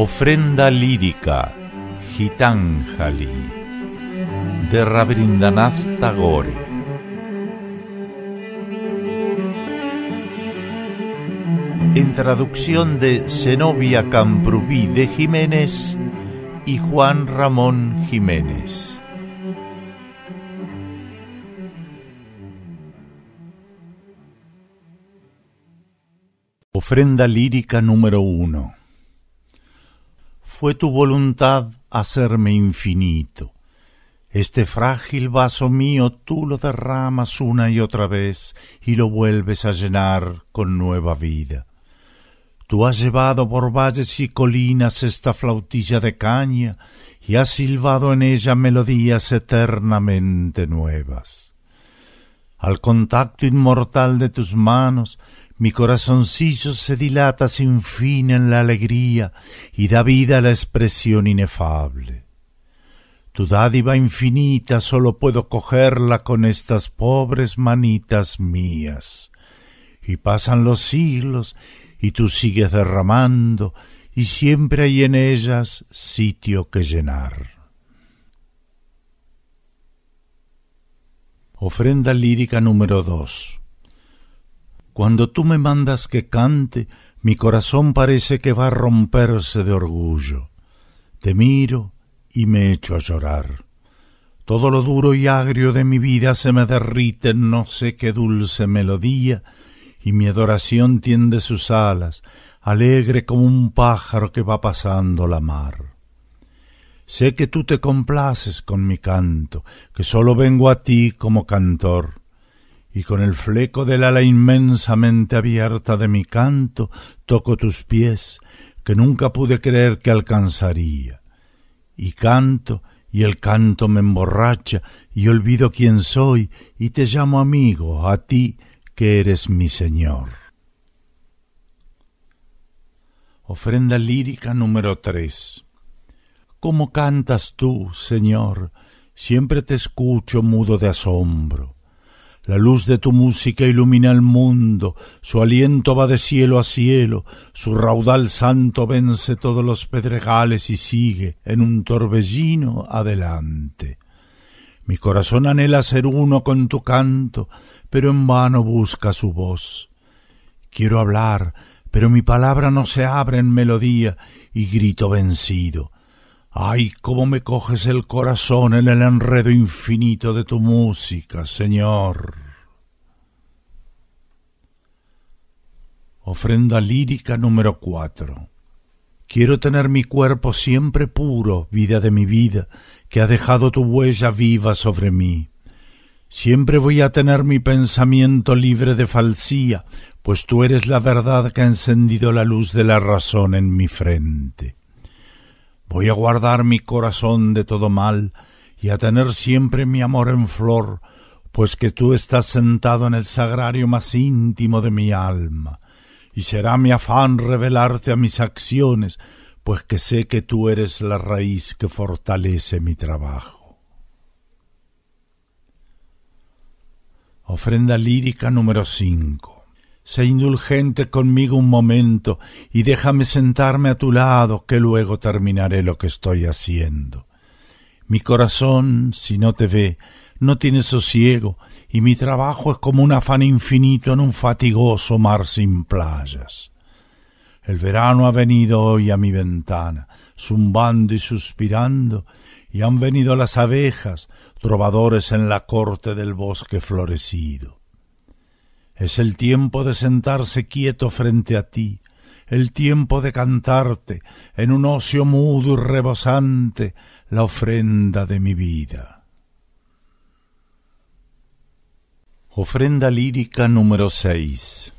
Ofrenda lírica Gitanjali de Rabindranath Tagore. En traducción de Zenobia Camprubí de Jiménez y Juan Ramón Jiménez. Ofrenda lírica número uno fue tu voluntad hacerme infinito. Este frágil vaso mío tú lo derramas una y otra vez y lo vuelves a llenar con nueva vida. Tú has llevado por valles y colinas esta flautilla de caña y has silbado en ella melodías eternamente nuevas. Al contacto inmortal de tus manos, mi corazoncillo se dilata sin fin en la alegría y da vida a la expresión inefable. Tu dádiva infinita solo puedo cogerla con estas pobres manitas mías. Y pasan los siglos y tú sigues derramando y siempre hay en ellas sitio que llenar. Ofrenda lírica número 2 cuando tú me mandas que cante, mi corazón parece que va a romperse de orgullo. Te miro y me echo a llorar. Todo lo duro y agrio de mi vida se me derrite en no sé qué dulce melodía, y mi adoración tiende sus alas, alegre como un pájaro que va pasando la mar. Sé que tú te complaces con mi canto, que solo vengo a ti como cantor y con el fleco del ala inmensamente abierta de mi canto toco tus pies, que nunca pude creer que alcanzaría. Y canto, y el canto me emborracha, y olvido quién soy, y te llamo amigo, a ti que eres mi Señor. Ofrenda lírica número 3. ¿Cómo cantas tú, Señor? Siempre te escucho mudo de asombro la luz de tu música ilumina el mundo, su aliento va de cielo a cielo, su raudal santo vence todos los pedregales y sigue en un torbellino adelante. Mi corazón anhela ser uno con tu canto, pero en vano busca su voz. Quiero hablar, pero mi palabra no se abre en melodía y grito vencido. Ay, cómo me coges el corazón en el enredo infinito de tu música, Señor. Ofrenda lírica número cuatro. Quiero tener mi cuerpo siempre puro, vida de mi vida, que ha dejado tu huella viva sobre mí. Siempre voy a tener mi pensamiento libre de falsía, pues tú eres la verdad que ha encendido la luz de la razón en mi frente. Voy a guardar mi corazón de todo mal y a tener siempre mi amor en flor, pues que tú estás sentado en el sagrario más íntimo de mi alma. Y será mi afán revelarte a mis acciones, pues que sé que tú eres la raíz que fortalece mi trabajo. Ofrenda lírica número 5. Sé indulgente conmigo un momento y déjame sentarme a tu lado, que luego terminaré lo que estoy haciendo. Mi corazón, si no te ve, no tiene sosiego, y mi trabajo es como un afán infinito en un fatigoso mar sin playas. El verano ha venido hoy a mi ventana, zumbando y suspirando, y han venido las abejas, trovadores en la corte del bosque florecido. Es el tiempo de sentarse quieto frente a ti, el tiempo de cantarte en un ocio mudo y rebosante la ofrenda de mi vida. Ofrenda lírica número seis.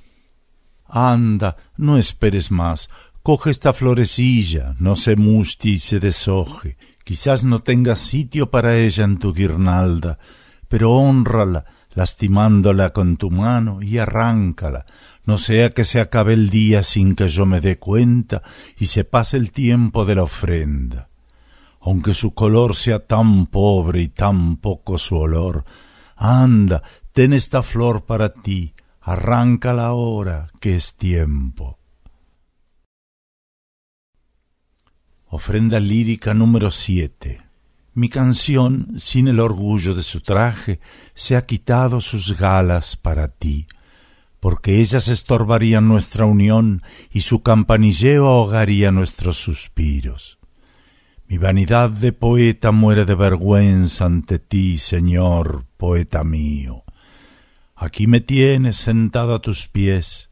Anda, no esperes más, coge esta florecilla, no se musti y se deshoje. Quizás no tengas sitio para ella en tu guirnalda, pero honrala lastimándola con tu mano y arráncala, no sea que se acabe el día sin que yo me dé cuenta y se pase el tiempo de la ofrenda. Aunque su color sea tan pobre y tan poco su olor, anda, ten esta flor para ti, arráncala ahora que es tiempo. Ofrenda lírica número siete. Mi canción, sin el orgullo de su traje, se ha quitado sus galas para ti, porque ellas estorbarían nuestra unión y su campanilleo ahogaría nuestros suspiros. Mi vanidad de poeta muere de vergüenza ante ti, Señor, poeta mío. Aquí me tienes sentado a tus pies.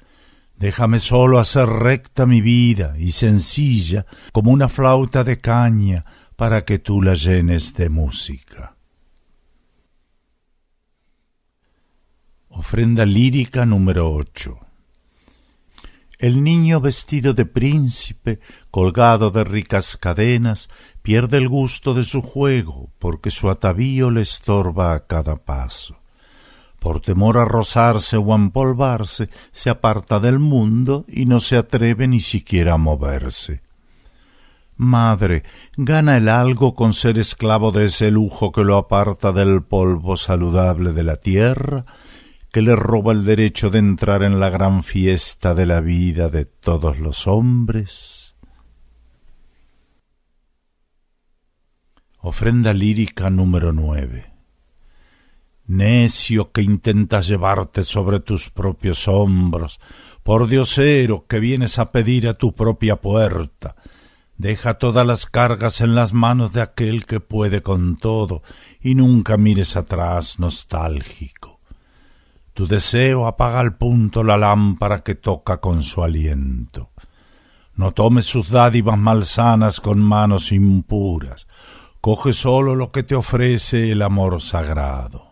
Déjame solo hacer recta mi vida y sencilla como una flauta de caña para que tú la llenes de música. Ofrenda lírica número 8. El niño vestido de príncipe, colgado de ricas cadenas, pierde el gusto de su juego porque su atavío le estorba a cada paso. Por temor a rozarse o a empolvarse, se aparta del mundo y no se atreve ni siquiera a moverse. Madre, gana el algo con ser esclavo de ese lujo que lo aparta del polvo saludable de la tierra, que le roba el derecho de entrar en la gran fiesta de la vida de todos los hombres. Ofrenda lírica número nueve. Necio que intentas llevarte sobre tus propios hombros, por diosero que vienes a pedir a tu propia puerta, Deja todas las cargas en las manos de aquel que puede con todo, y nunca mires atrás nostálgico. Tu deseo apaga al punto la lámpara que toca con su aliento. No tomes sus dádivas malsanas con manos impuras. Coge sólo lo que te ofrece el amor sagrado.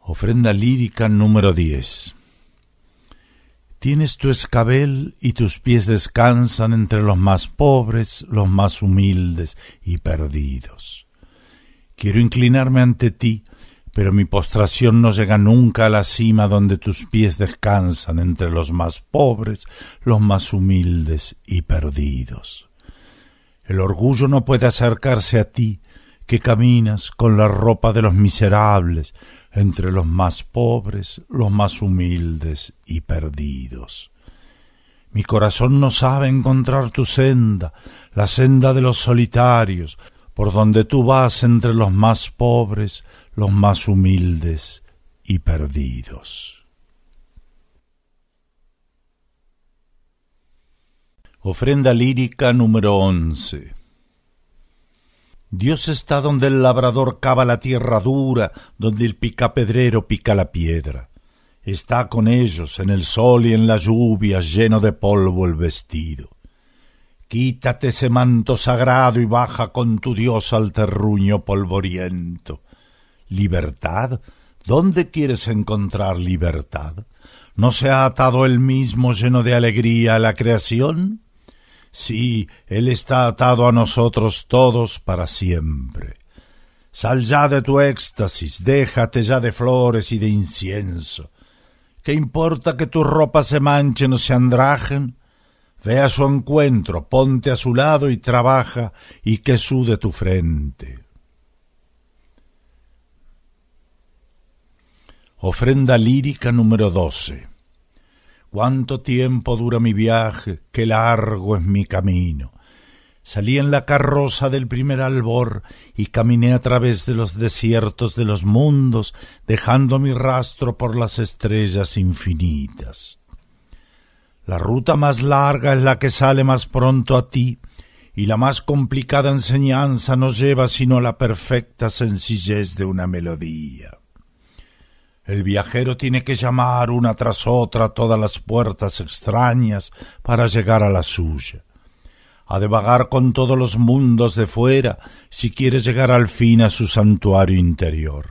Ofrenda lírica número 10. Tienes tu escabel y tus pies descansan entre los más pobres, los más humildes y perdidos. Quiero inclinarme ante ti, pero mi postración no llega nunca a la cima donde tus pies descansan entre los más pobres, los más humildes y perdidos. El orgullo no puede acercarse a ti, que caminas con la ropa de los miserables, entre los más pobres, los más humildes y perdidos. Mi corazón no sabe encontrar tu senda, la senda de los solitarios, por donde tú vas entre los más pobres, los más humildes y perdidos. Ofrenda lírica número once. Dios está donde el labrador cava la tierra dura, donde el picapedrero pica la piedra. Está con ellos en el sol y en la lluvia, lleno de polvo el vestido. Quítate ese manto sagrado y baja con tu Dios al terruño polvoriento. ¿Libertad? ¿Dónde quieres encontrar libertad? ¿No se ha atado él mismo lleno de alegría a la creación? Sí, Él está atado a nosotros todos para siempre. Sal ya de tu éxtasis, déjate ya de flores y de incienso. ¿Qué importa que tus ropas se manchen o se andrajen? Ve a su encuentro, ponte a su lado y trabaja y que sude tu frente. Ofrenda lírica número 12. ¿Cuánto tiempo dura mi viaje? ¡Qué largo es mi camino! Salí en la carroza del primer albor y caminé a través de los desiertos de los mundos, dejando mi rastro por las estrellas infinitas. La ruta más larga es la que sale más pronto a ti, y la más complicada enseñanza no lleva sino la perfecta sencillez de una melodía. El viajero tiene que llamar una tras otra todas las puertas extrañas para llegar a la suya. Ha de vagar con todos los mundos de fuera si quiere llegar al fin a su santuario interior.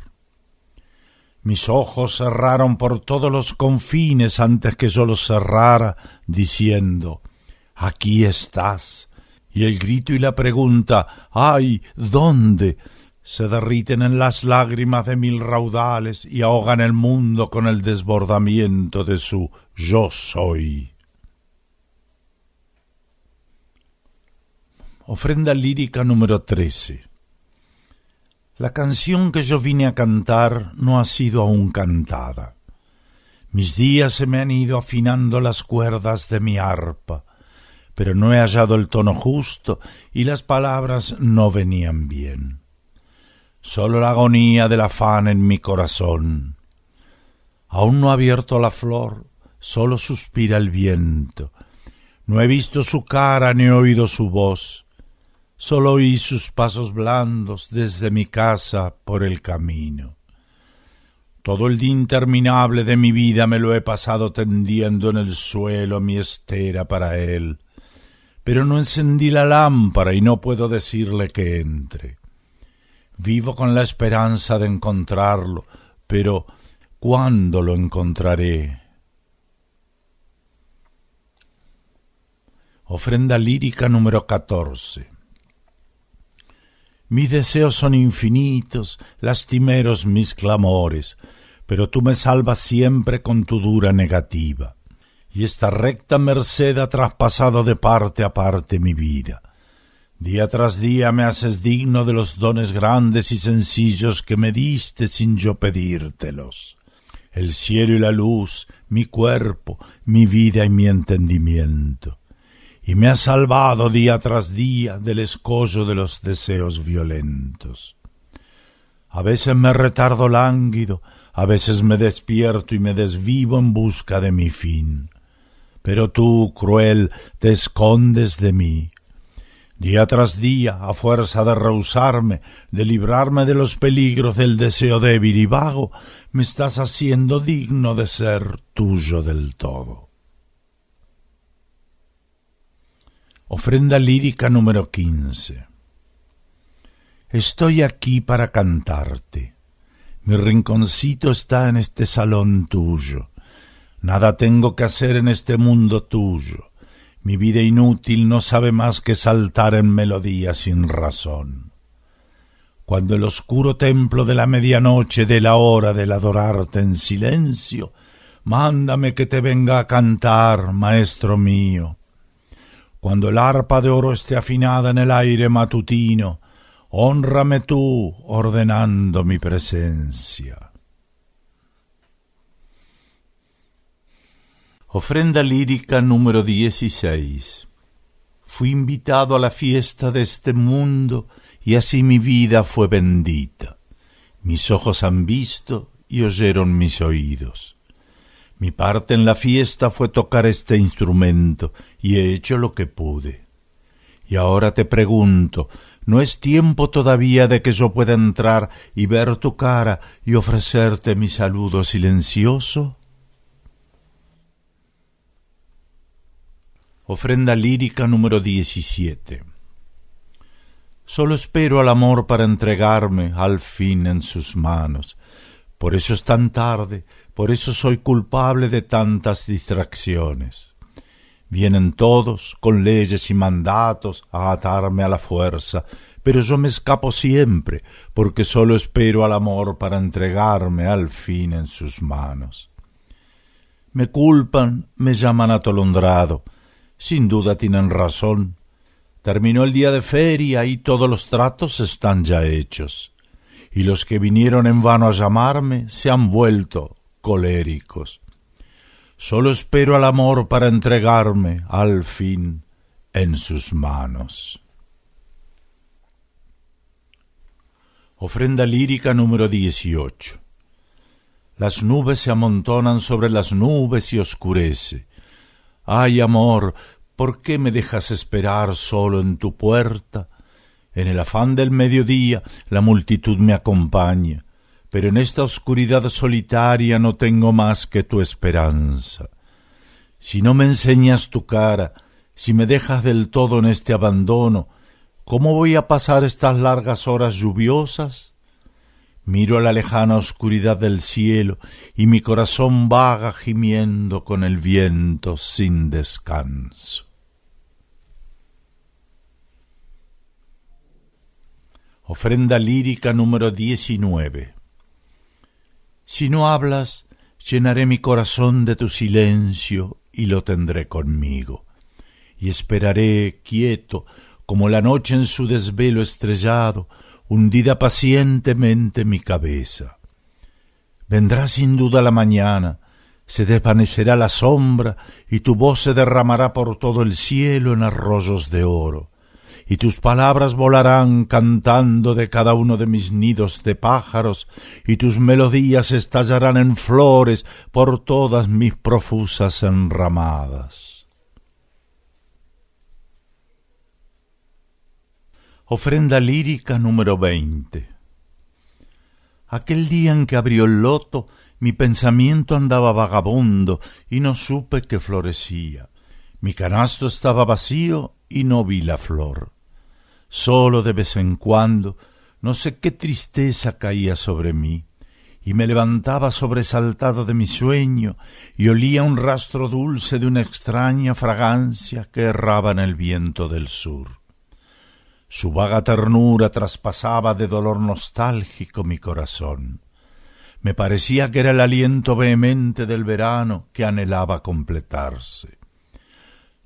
Mis ojos cerraron por todos los confines antes que yo los cerrara, diciendo Aquí estás. Y el grito y la pregunta Ay, ¿dónde? se derriten en las lágrimas de mil raudales y ahogan el mundo con el desbordamiento de su yo soy. Ofrenda lírica número 13. La canción que yo vine a cantar no ha sido aún cantada. Mis días se me han ido afinando las cuerdas de mi arpa, pero no he hallado el tono justo y las palabras no venían bien solo la agonía del afán en mi corazón. Aún no ha abierto la flor, solo suspira el viento. No he visto su cara ni oído su voz, solo oí sus pasos blandos desde mi casa por el camino. Todo el día interminable de mi vida me lo he pasado tendiendo en el suelo mi estera para él, pero no encendí la lámpara y no puedo decirle que entre. Vivo con la esperanza de encontrarlo, pero ¿cuándo lo encontraré? Ofrenda lírica número 14. Mis deseos son infinitos, lastimeros mis clamores, pero tú me salvas siempre con tu dura negativa. Y esta recta merced ha traspasado de parte a parte mi vida. Día tras día me haces digno de los dones grandes y sencillos que me diste sin yo pedírtelos. El cielo y la luz, mi cuerpo, mi vida y mi entendimiento. Y me has salvado día tras día del escollo de los deseos violentos. A veces me retardo lánguido, a veces me despierto y me desvivo en busca de mi fin. Pero tú, cruel, te escondes de mí Día tras día, a fuerza de rehusarme, de librarme de los peligros del deseo débil y vago, me estás haciendo digno de ser tuyo del todo. Ofrenda lírica número 15. Estoy aquí para cantarte. Mi rinconcito está en este salón tuyo. Nada tengo que hacer en este mundo tuyo mi vida inútil no sabe más que saltar en melodía sin razón. Cuando el oscuro templo de la medianoche dé la hora del adorarte en silencio, mándame que te venga a cantar, maestro mío. Cuando el arpa de oro esté afinada en el aire matutino, honrame tú ordenando mi presencia. Ofrenda lírica número 16. Fui invitado a la fiesta de este mundo y así mi vida fue bendita. Mis ojos han visto y oyeron mis oídos. Mi parte en la fiesta fue tocar este instrumento y he hecho lo que pude. Y ahora te pregunto, ¿no es tiempo todavía de que yo pueda entrar y ver tu cara y ofrecerte mi saludo silencioso? Ofrenda lírica número 17. Solo espero al amor para entregarme al fin en sus manos. Por eso es tan tarde, por eso soy culpable de tantas distracciones. Vienen todos con leyes y mandatos a atarme a la fuerza, pero yo me escapo siempre, porque solo espero al amor para entregarme al fin en sus manos. Me culpan, me llaman atolondrado, sin duda tienen razón. Terminó el día de feria y todos los tratos están ya hechos. Y los que vinieron en vano a llamarme se han vuelto coléricos. Solo espero al amor para entregarme, al fin, en sus manos. Ofrenda lírica número dieciocho Las nubes se amontonan sobre las nubes y oscurece Ay, amor, ¿por qué me dejas esperar solo en tu puerta? En el afán del mediodía la multitud me acompaña, pero en esta oscuridad solitaria no tengo más que tu esperanza. Si no me enseñas tu cara, si me dejas del todo en este abandono, ¿cómo voy a pasar estas largas horas lluviosas? Miro la lejana oscuridad del cielo y mi corazón vaga gimiendo con el viento sin descanso. Ofrenda lírica número 19. Si no hablas, llenaré mi corazón de tu silencio y lo tendré conmigo. Y esperaré quieto, como la noche en su desvelo estrellado, hundida pacientemente mi cabeza. Vendrá sin duda la mañana, se desvanecerá la sombra y tu voz se derramará por todo el cielo en arroyos de oro, y tus palabras volarán cantando de cada uno de mis nidos de pájaros, y tus melodías estallarán en flores por todas mis profusas enramadas. Ofrenda lírica número 20. Aquel día en que abrió el loto, mi pensamiento andaba vagabundo y no supe que florecía. Mi canasto estaba vacío y no vi la flor. Solo de vez en cuando, no sé qué tristeza caía sobre mí, y me levantaba sobresaltado de mi sueño y olía un rastro dulce de una extraña fragancia que erraba en el viento del sur su vaga ternura traspasaba de dolor nostálgico mi corazón. Me parecía que era el aliento vehemente del verano que anhelaba completarse.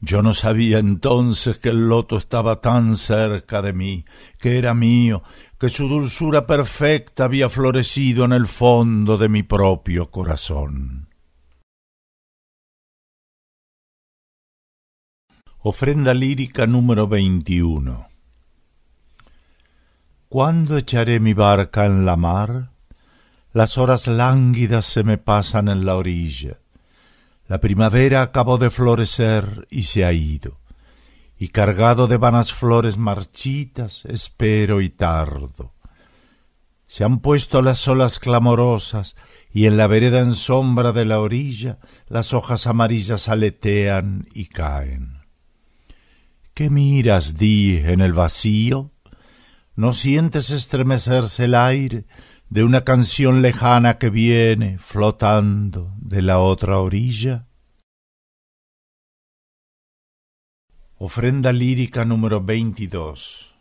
Yo no sabía entonces que el loto estaba tan cerca de mí, que era mío, que su dulzura perfecta había florecido en el fondo de mi propio corazón. Ofrenda lírica número 21 ¿Cuándo echaré mi barca en la mar? Las horas lánguidas se me pasan en la orilla. La primavera acabó de florecer y se ha ido, y cargado de vanas flores marchitas espero y tardo. Se han puesto las olas clamorosas, y en la vereda en sombra de la orilla las hojas amarillas aletean y caen. ¿Qué miras, di, en el vacío? ¿No sientes estremecerse el aire de una canción lejana que viene flotando de la otra orilla? Ofrenda lírica número 22.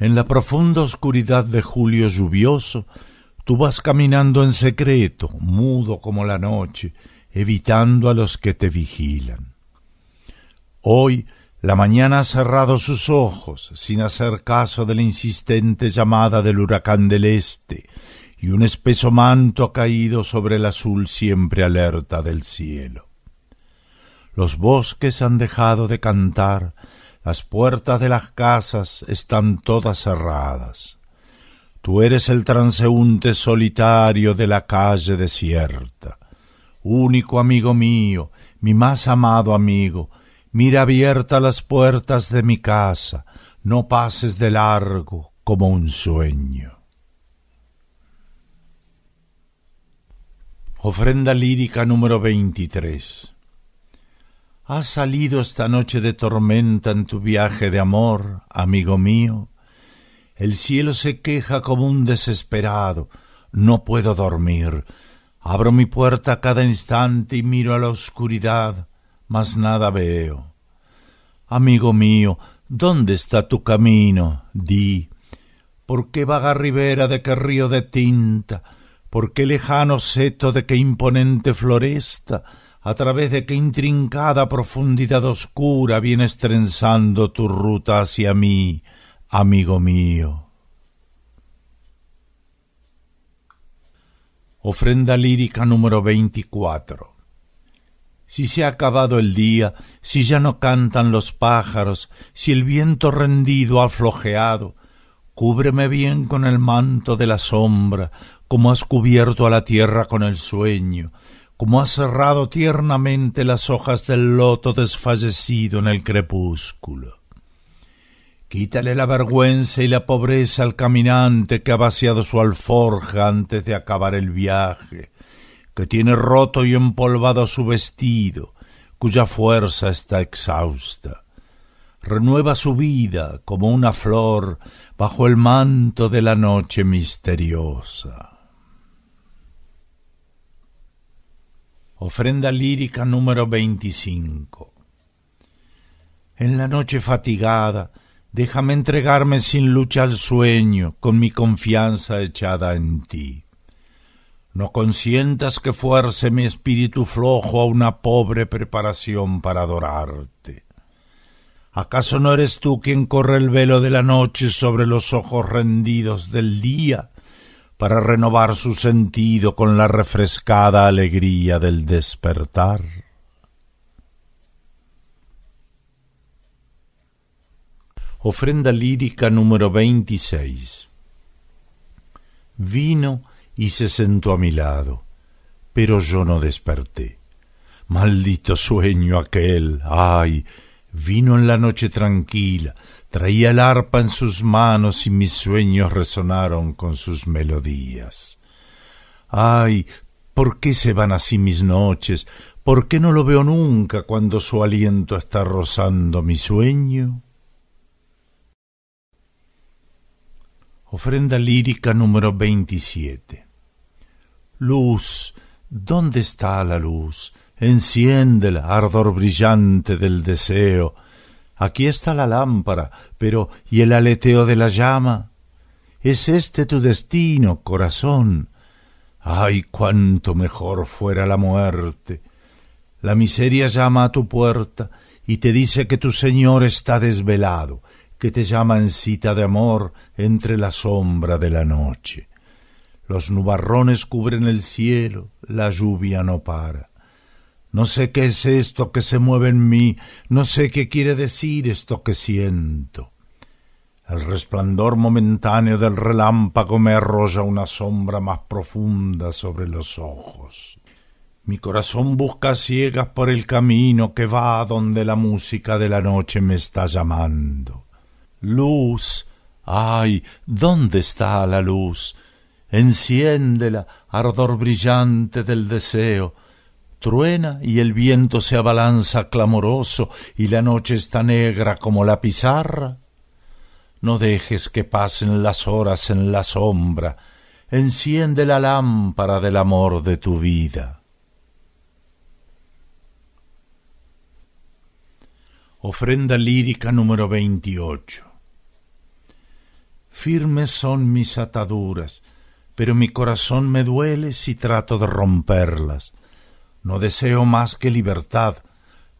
En la profunda oscuridad de julio lluvioso, tú vas caminando en secreto, mudo como la noche, evitando a los que te vigilan. Hoy la mañana ha cerrado sus ojos, sin hacer caso de la insistente llamada del huracán del este, y un espeso manto ha caído sobre el azul siempre alerta del cielo. Los bosques han dejado de cantar, las puertas de las casas están todas cerradas. Tú eres el transeúnte solitario de la calle desierta. Único amigo mío, mi más amado amigo, Mira abiertas las puertas de mi casa, no pases de largo como un sueño. Ofrenda lírica número 23. Has salido esta noche de tormenta en tu viaje de amor, amigo mío. El cielo se queja como un desesperado. No puedo dormir. Abro mi puerta cada instante y miro a la oscuridad mas nada veo. Amigo mío, ¿dónde está tu camino? Di. ¿Por qué vaga ribera de qué río de tinta? ¿Por qué lejano seto de qué imponente floresta? ¿A través de qué intrincada profundidad oscura vienes trenzando tu ruta hacia mí, amigo mío? Ofrenda lírica número 24 si se ha acabado el día, si ya no cantan los pájaros, si el viento rendido ha flojeado, cúbreme bien con el manto de la sombra, como has cubierto a la tierra con el sueño, como has cerrado tiernamente las hojas del loto desfallecido en el crepúsculo. Quítale la vergüenza y la pobreza al caminante que ha vaciado su alforja antes de acabar el viaje que tiene roto y empolvado su vestido, cuya fuerza está exhausta. Renueva su vida como una flor bajo el manto de la noche misteriosa. Ofrenda lírica número 25. En la noche fatigada, déjame entregarme sin lucha al sueño, con mi confianza echada en ti no consientas que fuerce mi espíritu flojo a una pobre preparación para adorarte. ¿Acaso no eres tú quien corre el velo de la noche sobre los ojos rendidos del día, para renovar su sentido con la refrescada alegría del despertar? Ofrenda lírica número 26. Vino y se sentó a mi lado, pero yo no desperté. Maldito sueño aquel. Ay. Vino en la noche tranquila, traía el arpa en sus manos y mis sueños resonaron con sus melodías. Ay. ¿Por qué se van así mis noches? ¿Por qué no lo veo nunca cuando su aliento está rozando mi sueño? Ofrenda lírica número veintisiete Luz, ¿dónde está la luz? Enciende Enciéndela, ardor brillante del deseo. Aquí está la lámpara, pero ¿y el aleteo de la llama? ¿Es este tu destino, corazón? Ay, cuánto mejor fuera la muerte. La miseria llama a tu puerta y te dice que tu Señor está desvelado, que te llama en cita de amor entre la sombra de la noche. Los nubarrones cubren el cielo, la lluvia no para. No sé qué es esto que se mueve en mí, no sé qué quiere decir esto que siento. El resplandor momentáneo del relámpago me arroja una sombra más profunda sobre los ojos. Mi corazón busca ciegas por el camino que va donde la música de la noche me está llamando. Luz. ay, ¿dónde está la luz? enciéndela, ardor brillante del deseo. Truena y el viento se abalanza clamoroso y la noche está negra como la pizarra. No dejes que pasen las horas en la sombra, enciende la lámpara del amor de tu vida. Ofrenda lírica número 28. Firmes son mis ataduras, pero mi corazón me duele si trato de romperlas. No deseo más que libertad,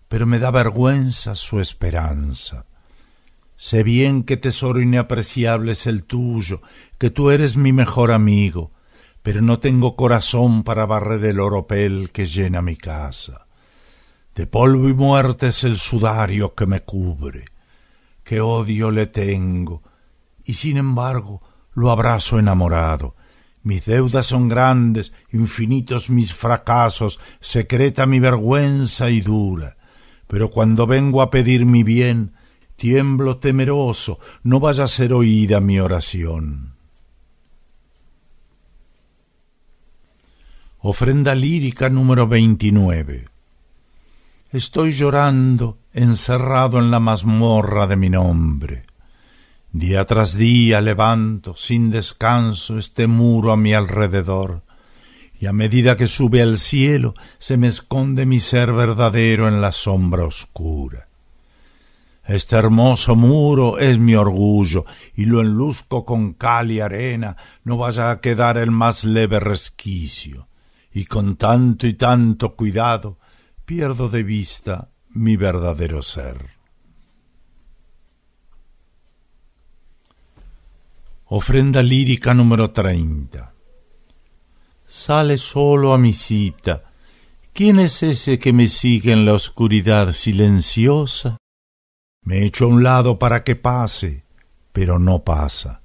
pero me da vergüenza su esperanza. Sé bien que tesoro inapreciable es el tuyo, que tú eres mi mejor amigo, pero no tengo corazón para barrer el oropel que llena mi casa. De polvo y muerte es el sudario que me cubre. Qué odio le tengo, y sin embargo lo abrazo enamorado mis deudas son grandes, infinitos mis fracasos, secreta mi vergüenza y dura. Pero cuando vengo a pedir mi bien, tiemblo temeroso, no vaya a ser oída mi oración. Ofrenda lírica número 29. Estoy llorando, encerrado en la mazmorra de mi nombre. Día tras día levanto sin descanso este muro a mi alrededor, y a medida que sube al cielo se me esconde mi ser verdadero en la sombra oscura. Este hermoso muro es mi orgullo, y lo enluzco con cal y arena, no vaya a quedar el más leve resquicio, y con tanto y tanto cuidado pierdo de vista mi verdadero ser. Ofrenda lírica número 30. Sale solo a mi cita. ¿Quién es ese que me sigue en la oscuridad silenciosa? Me echo a un lado para que pase, pero no pasa.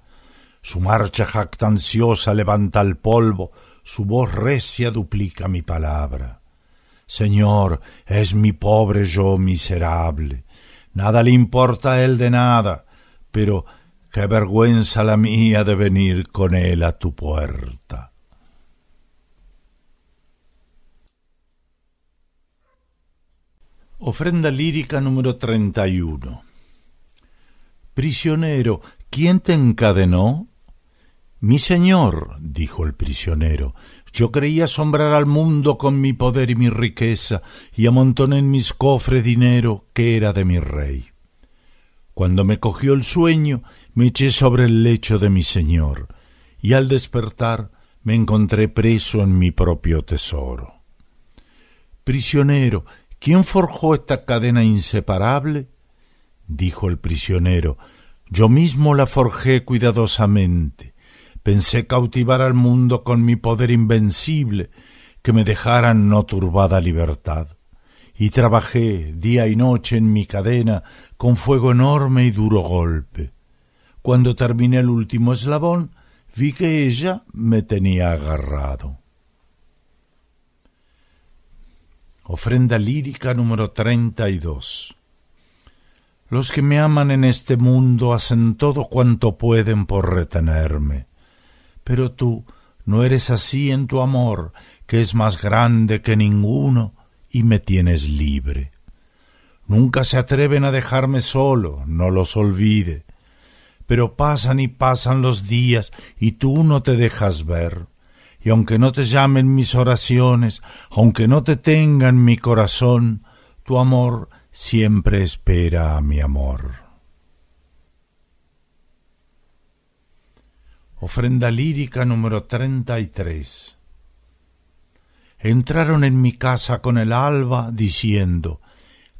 Su marcha jactanciosa levanta el polvo, su voz recia duplica mi palabra. Señor, es mi pobre yo miserable. Nada le importa a él de nada, pero qué vergüenza la mía de venir con él a tu puerta. Ofrenda lírica número 31. Prisionero, ¿quién te encadenó? Mi señor, dijo el prisionero, yo creía asombrar al mundo con mi poder y mi riqueza, y amontoné en mis cofres dinero que era de mi rey. Cuando me cogió el sueño me eché sobre el lecho de mi señor, y al despertar me encontré preso en mi propio tesoro. Prisionero, ¿quién forjó esta cadena inseparable? dijo el prisionero, yo mismo la forjé cuidadosamente. Pensé cautivar al mundo con mi poder invencible, que me dejaran no turbada libertad. Y trabajé día y noche en mi cadena con fuego enorme y duro golpe. Cuando terminé el último eslabón, vi que ella me tenía agarrado. Ofrenda lírica número 32. Los que me aman en este mundo hacen todo cuanto pueden por retenerme. Pero tú no eres así en tu amor, que es más grande que ninguno, y me tienes libre. Nunca se atreven a dejarme solo, no los olvide pero pasan y pasan los días y tú no te dejas ver. Y aunque no te llamen mis oraciones, aunque no te tengan mi corazón, tu amor siempre espera a mi amor. Ofrenda lírica número 33. Entraron en mi casa con el alba diciendo,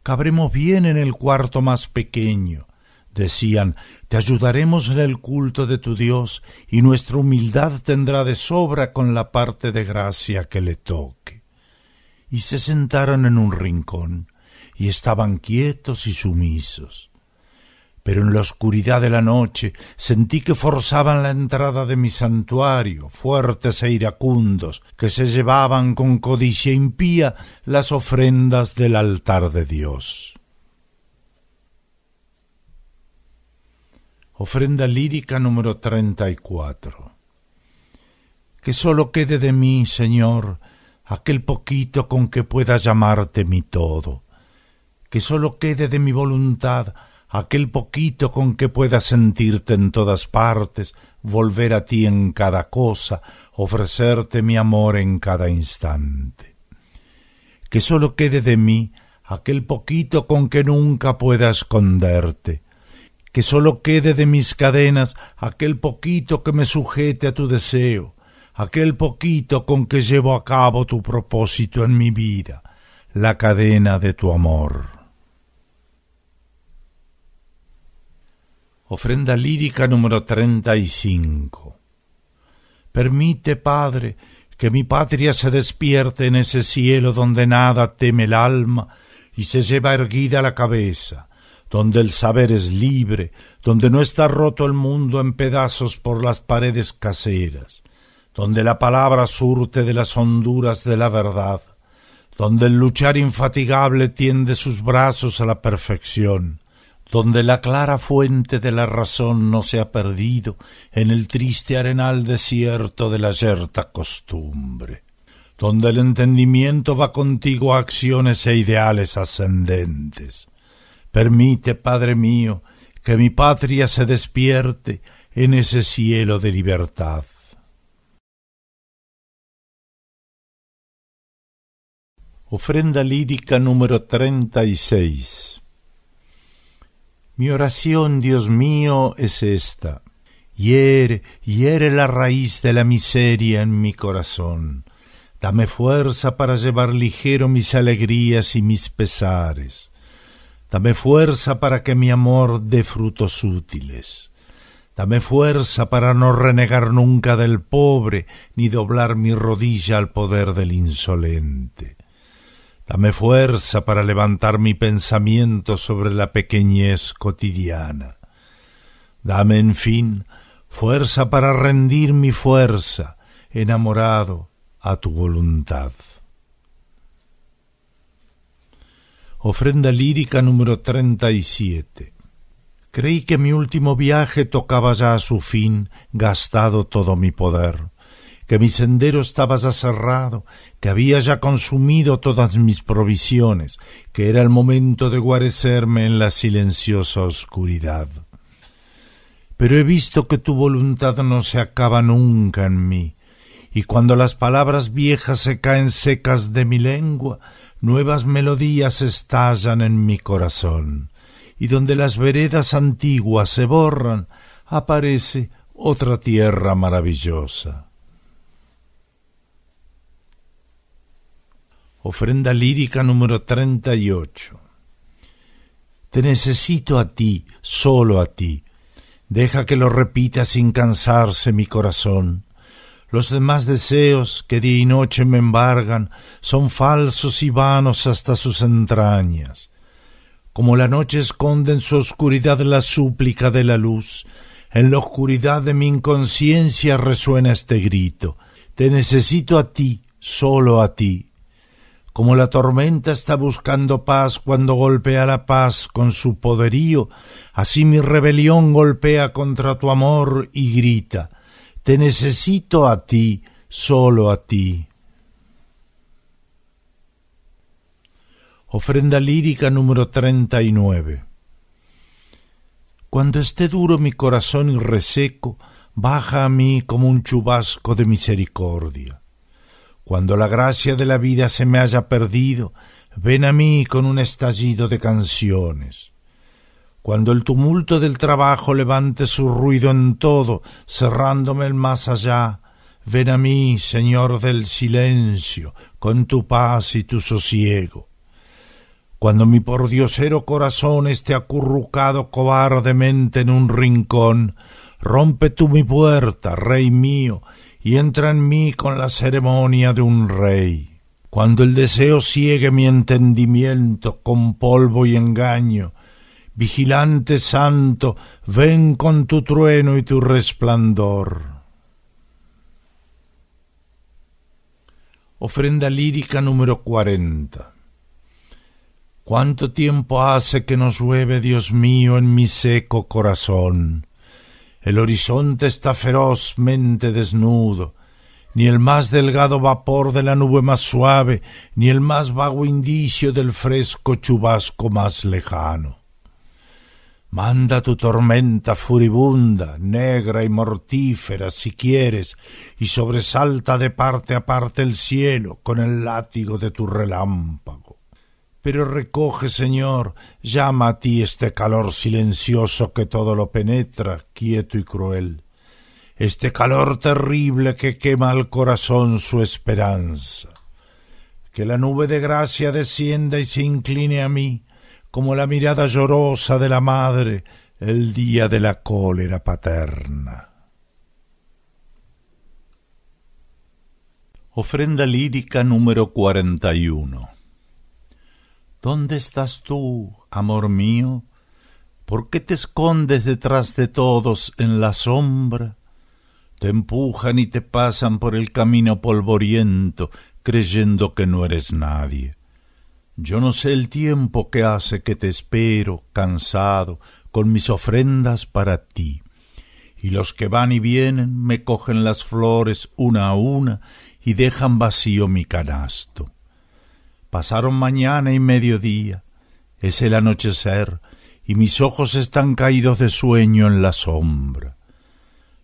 cabremos bien en el cuarto más pequeño Decían, Te ayudaremos en el culto de tu Dios, y nuestra humildad tendrá de sobra con la parte de gracia que le toque. Y se sentaron en un rincón, y estaban quietos y sumisos. Pero en la oscuridad de la noche sentí que forzaban la entrada de mi santuario, fuertes e iracundos, que se llevaban con codicia impía las ofrendas del altar de Dios. ofrenda lírica número 34. Que sólo quede de mí, Señor, aquel poquito con que pueda llamarte mi todo, que sólo quede de mi voluntad aquel poquito con que pueda sentirte en todas partes, volver a ti en cada cosa, ofrecerte mi amor en cada instante. Que sólo quede de mí aquel poquito con que nunca pueda esconderte, que sólo quede de mis cadenas aquel poquito que me sujete a tu deseo, aquel poquito con que llevo a cabo tu propósito en mi vida, la cadena de tu amor. Ofrenda lírica número 35. Permite, Padre, que mi patria se despierte en ese cielo donde nada teme el alma y se lleva erguida la cabeza donde el saber es libre, donde no está roto el mundo en pedazos por las paredes caseras, donde la palabra surte de las honduras de la verdad, donde el luchar infatigable tiende sus brazos a la perfección, donde la clara fuente de la razón no se ha perdido en el triste arenal desierto de la yerta costumbre, donde el entendimiento va contigo a acciones e ideales ascendentes, Permite, Padre mío, que mi patria se despierte en ese cielo de libertad. Ofrenda lírica número 36. Mi oración, Dios mío, es esta. Hiere, hiere la raíz de la miseria en mi corazón. Dame fuerza para llevar ligero mis alegrías y mis pesares. Dame fuerza para que mi amor dé frutos útiles. Dame fuerza para no renegar nunca del pobre, ni doblar mi rodilla al poder del insolente. Dame fuerza para levantar mi pensamiento sobre la pequeñez cotidiana. Dame, en fin, fuerza para rendir mi fuerza, enamorado a tu voluntad. Ofrenda lírica número 37. Creí que mi último viaje tocaba ya a su fin, gastado todo mi poder, que mi sendero estaba ya cerrado, que había ya consumido todas mis provisiones, que era el momento de guarecerme en la silenciosa oscuridad. Pero he visto que tu voluntad no se acaba nunca en mí, y cuando las palabras viejas se caen secas de mi lengua, nuevas melodías estallan en mi corazón, y donde las veredas antiguas se borran, aparece otra tierra maravillosa. Ofrenda lírica número 38. Te necesito a ti, solo a ti. Deja que lo repita sin cansarse mi corazón. Los demás deseos que día y noche me embargan son falsos y vanos hasta sus entrañas. Como la noche esconde en su oscuridad la súplica de la luz, en la oscuridad de mi inconsciencia resuena este grito. Te necesito a ti, solo a ti. Como la tormenta está buscando paz cuando golpea la paz con su poderío, así mi rebelión golpea contra tu amor y grita te necesito a ti, solo a ti. Ofrenda lírica número 39. Cuando esté duro mi corazón y reseco, baja a mí como un chubasco de misericordia. Cuando la gracia de la vida se me haya perdido, ven a mí con un estallido de canciones cuando el tumulto del trabajo levante su ruido en todo, cerrándome el más allá, ven a mí, Señor del silencio, con tu paz y tu sosiego. Cuando mi pordiosero corazón esté acurrucado cobardemente en un rincón, rompe tú mi puerta, Rey mío, y entra en mí con la ceremonia de un rey. Cuando el deseo ciegue mi entendimiento con polvo y engaño, Vigilante santo, ven con tu trueno y tu resplandor. Ofrenda lírica número 40. Cuánto tiempo hace que nos llueve, Dios mío, en mi seco corazón. El horizonte está ferozmente desnudo, ni el más delgado vapor de la nube más suave, ni el más vago indicio del fresco chubasco más lejano. Manda tu tormenta furibunda, negra y mortífera, si quieres, y sobresalta de parte a parte el cielo con el látigo de tu relámpago. Pero recoge, Señor, llama a ti este calor silencioso que todo lo penetra, quieto y cruel, este calor terrible que quema al corazón su esperanza. Que la nube de gracia descienda y se incline a mí, como la mirada llorosa de la madre el día de la cólera paterna. Ofrenda lírica número 41. ¿Dónde estás tú, amor mío? ¿Por qué te escondes detrás de todos en la sombra? Te empujan y te pasan por el camino polvoriento, creyendo que no eres nadie. Yo no sé el tiempo que hace que te espero, cansado, con mis ofrendas para ti. Y los que van y vienen me cogen las flores una a una y dejan vacío mi canasto. Pasaron mañana y mediodía, es el anochecer, y mis ojos están caídos de sueño en la sombra.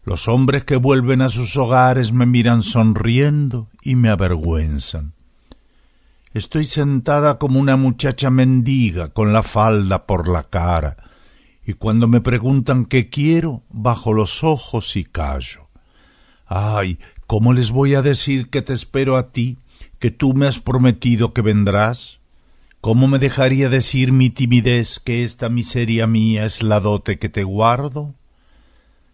Los hombres que vuelven a sus hogares me miran sonriendo y me avergüenzan. Estoy sentada como una muchacha mendiga con la falda por la cara, y cuando me preguntan qué quiero, bajo los ojos y callo. Ay, ¿cómo les voy a decir que te espero a ti, que tú me has prometido que vendrás? ¿Cómo me dejaría decir mi timidez que esta miseria mía es la dote que te guardo?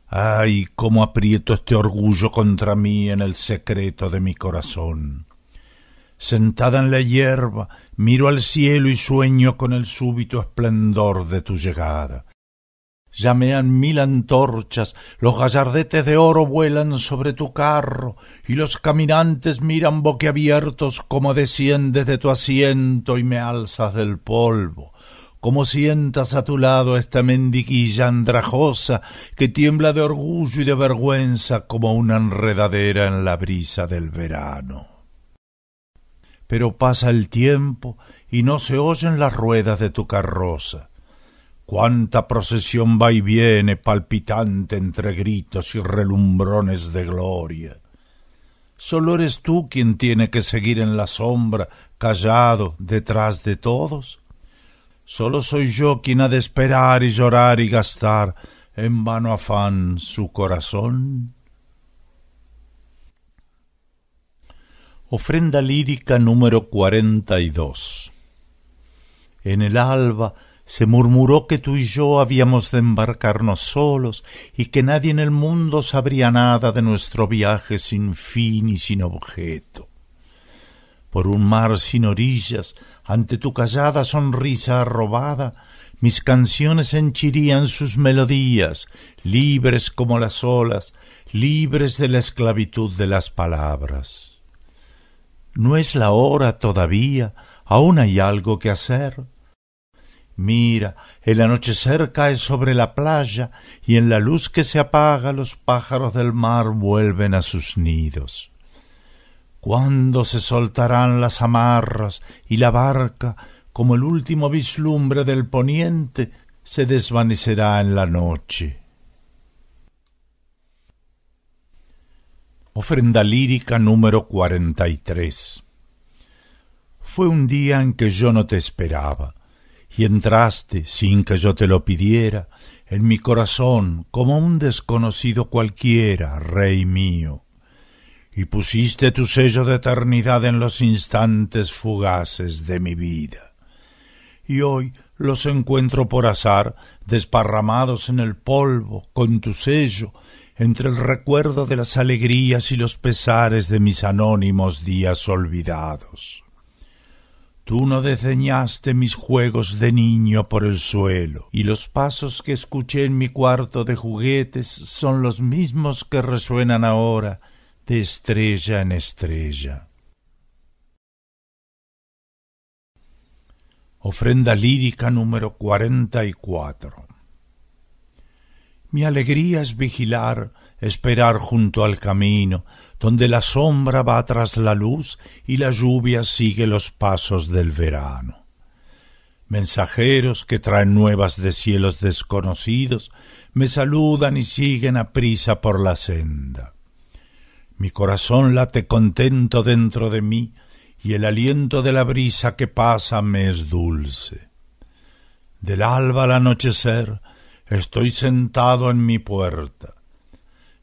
Ay, cómo aprieto este orgullo contra mí en el secreto de mi corazón sentada en la hierba, miro al cielo y sueño con el súbito esplendor de tu llegada. Llamean mil antorchas, los gallardetes de oro vuelan sobre tu carro, y los caminantes miran boquiabiertos como desciendes de tu asiento y me alzas del polvo como sientas a tu lado esta mendiquilla andrajosa que tiembla de orgullo y de vergüenza como una enredadera en la brisa del verano pero pasa el tiempo y no se oyen las ruedas de tu carroza. Cuánta procesión va y viene palpitante entre gritos y relumbrones de gloria. Solo eres tú quien tiene que seguir en la sombra, callado, detrás de todos. ¿Sólo soy yo quien ha de esperar y llorar y gastar en vano afán su corazón. Ofrenda lírica número 42. En el alba se murmuró que tú y yo habíamos de embarcarnos solos y que nadie en el mundo sabría nada de nuestro viaje sin fin y sin objeto. Por un mar sin orillas, ante tu callada sonrisa arrobada, mis canciones henchirían sus melodías, libres como las olas, libres de la esclavitud de las palabras no es la hora todavía, aún hay algo que hacer. Mira, el anochecer cae sobre la playa y en la luz que se apaga los pájaros del mar vuelven a sus nidos. ¿Cuándo se soltarán las amarras y la barca, como el último vislumbre del poniente, se desvanecerá en la noche? Ofrenda lírica número 43. Fue un día en que yo no te esperaba, y entraste, sin que yo te lo pidiera, en mi corazón como un desconocido cualquiera, rey mío, y pusiste tu sello de eternidad en los instantes fugaces de mi vida. Y hoy los encuentro por azar, desparramados en el polvo, con tu sello, entre el recuerdo de las alegrías y los pesares de mis anónimos días olvidados. Tú no desdeñaste mis juegos de niño por el suelo, y los pasos que escuché en mi cuarto de juguetes son los mismos que resuenan ahora de estrella en estrella. Ofrenda lírica número 44 mi alegría es vigilar, esperar junto al camino, donde la sombra va tras la luz y la lluvia sigue los pasos del verano. Mensajeros que traen nuevas de cielos desconocidos me saludan y siguen a prisa por la senda. Mi corazón late contento dentro de mí y el aliento de la brisa que pasa me es dulce. Del alba al anochecer Estoy sentado en mi puerta.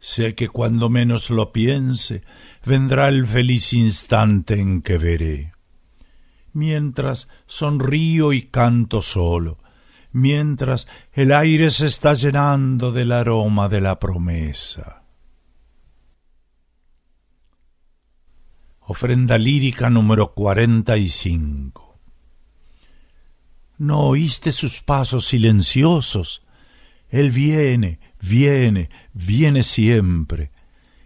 Sé que cuando menos lo piense, vendrá el feliz instante en que veré. Mientras sonrío y canto solo, mientras el aire se está llenando del aroma de la promesa. Ofrenda lírica número 45. ¿No oíste sus pasos silenciosos? Él viene, viene, viene siempre.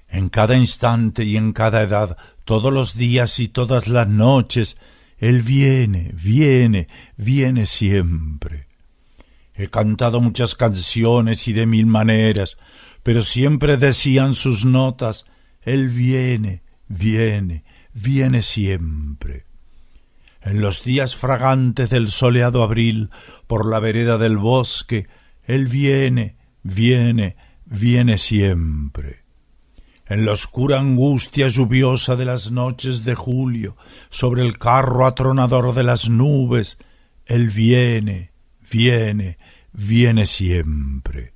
En cada instante y en cada edad, todos los días y todas las noches, Él viene, viene, viene siempre. He cantado muchas canciones y de mil maneras, pero siempre decían sus notas, Él viene, viene, viene siempre. En los días fragantes del soleado abril, por la vereda del bosque, él viene, viene, viene siempre. En la oscura angustia lluviosa de las noches de julio, sobre el carro atronador de las nubes, Él viene, viene, viene siempre.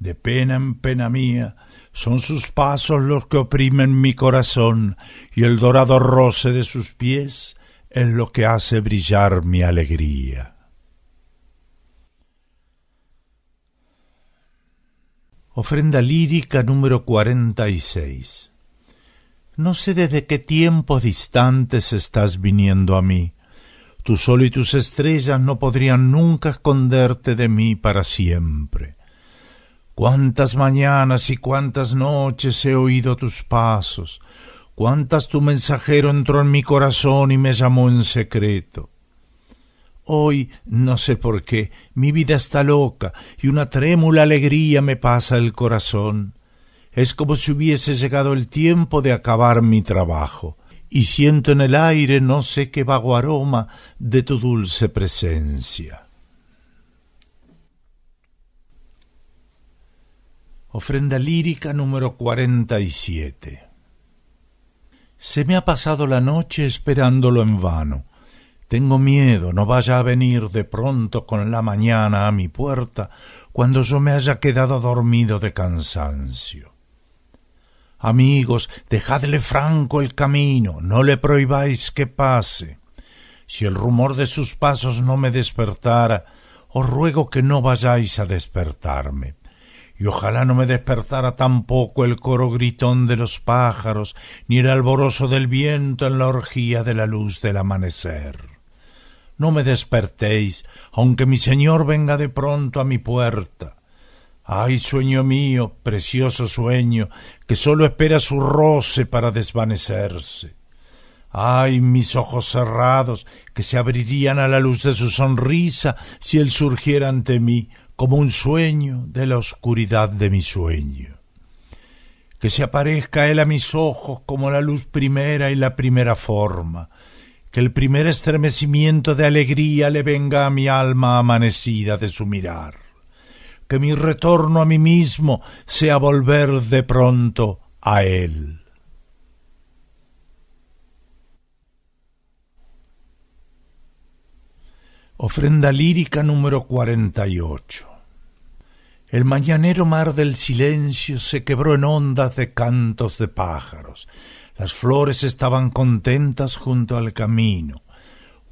De pena en pena mía, son sus pasos los que oprimen mi corazón, y el dorado roce de sus pies es lo que hace brillar mi alegría. Ofrenda lírica número 46. No sé desde qué tiempos distantes estás viniendo a mí. Tu sol y tus estrellas no podrían nunca esconderte de mí para siempre. Cuántas mañanas y cuántas noches he oído tus pasos, cuántas tu mensajero entró en mi corazón y me llamó en secreto. Hoy no sé por qué, mi vida está loca y una trémula alegría me pasa el corazón. Es como si hubiese llegado el tiempo de acabar mi trabajo, y siento en el aire no sé qué vago aroma de tu dulce presencia. Ofrenda lírica número 47. Se me ha pasado la noche esperándolo en vano tengo miedo no vaya a venir de pronto con la mañana a mi puerta cuando yo me haya quedado dormido de cansancio. Amigos, dejadle franco el camino, no le prohibáis que pase. Si el rumor de sus pasos no me despertara, os ruego que no vayáis a despertarme. Y ojalá no me despertara tampoco el coro gritón de los pájaros, ni el alboroso del viento en la orgía de la luz del amanecer no me despertéis, aunque mi Señor venga de pronto a mi puerta. Ay, sueño mío, precioso sueño, que sólo espera su roce para desvanecerse. Ay, mis ojos cerrados, que se abrirían a la luz de su sonrisa si él surgiera ante mí como un sueño de la oscuridad de mi sueño. Que se aparezca él a mis ojos como la luz primera y la primera forma, que el primer estremecimiento de alegría le venga a mi alma amanecida de su mirar, que mi retorno a mí mismo sea volver de pronto a él. Ofrenda lírica número 48. El mañanero mar del silencio se quebró en ondas de cantos de pájaros. Las flores estaban contentas junto al camino.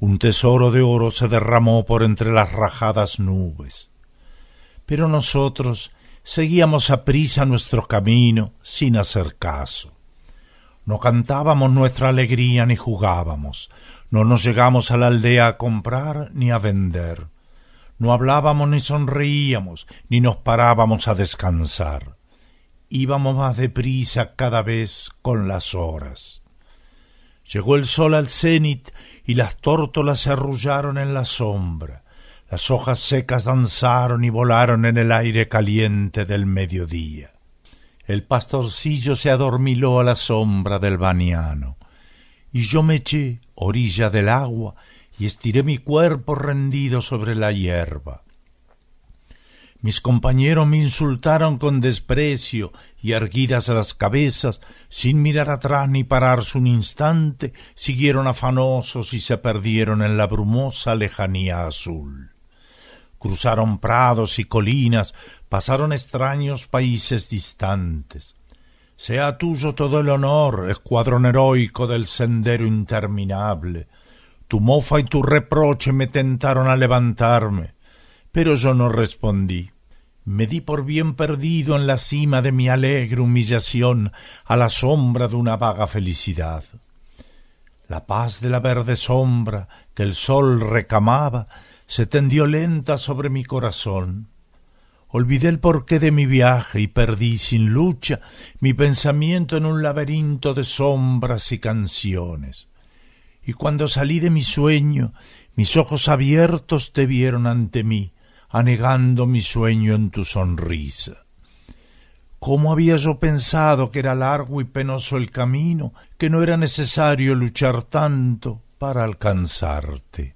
Un tesoro de oro se derramó por entre las rajadas nubes. Pero nosotros seguíamos a prisa nuestro camino sin hacer caso. No cantábamos nuestra alegría ni jugábamos. No nos llegamos a la aldea a comprar ni a vender. No hablábamos ni sonreíamos, ni nos parábamos a descansar íbamos más deprisa cada vez con las horas. Llegó el sol al cenit y las tórtolas se arrullaron en la sombra, las hojas secas danzaron y volaron en el aire caliente del mediodía. El pastorcillo se adormiló a la sombra del baniano, y yo me eché orilla del agua y estiré mi cuerpo rendido sobre la hierba. Mis compañeros me insultaron con desprecio y erguidas las cabezas, sin mirar atrás ni pararse un instante, siguieron afanosos y se perdieron en la brumosa lejanía azul. Cruzaron prados y colinas, pasaron extraños países distantes. Sea tuyo todo el honor, escuadrón heroico del sendero interminable. Tu mofa y tu reproche me tentaron a levantarme pero yo no respondí. Me di por bien perdido en la cima de mi alegre humillación, a la sombra de una vaga felicidad. La paz de la verde sombra que el sol recamaba se tendió lenta sobre mi corazón. Olvidé el porqué de mi viaje y perdí sin lucha mi pensamiento en un laberinto de sombras y canciones. Y cuando salí de mi sueño, mis ojos abiertos te vieron ante mí, anegando mi sueño en tu sonrisa. ¿Cómo había yo pensado que era largo y penoso el camino, que no era necesario luchar tanto para alcanzarte?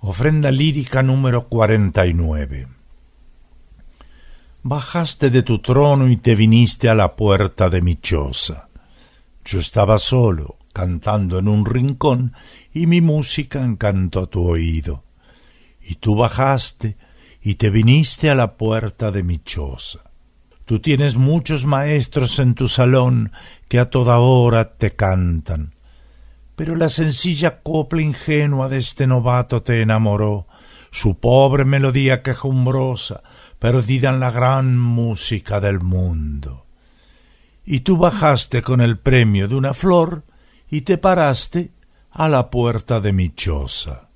Ofrenda lírica número 49. Bajaste de tu trono y te viniste a la puerta de mi choza. Yo estaba solo, cantando en un rincón y mi música encantó tu oído. Y tú bajaste y te viniste a la puerta de mi choza. Tú tienes muchos maestros en tu salón que a toda hora te cantan. Pero la sencilla copla ingenua de este novato te enamoró, su pobre melodía quejumbrosa, perdida en la gran música del mundo. Y tú bajaste con el premio de una flor y te paraste a la puerta de mi choza.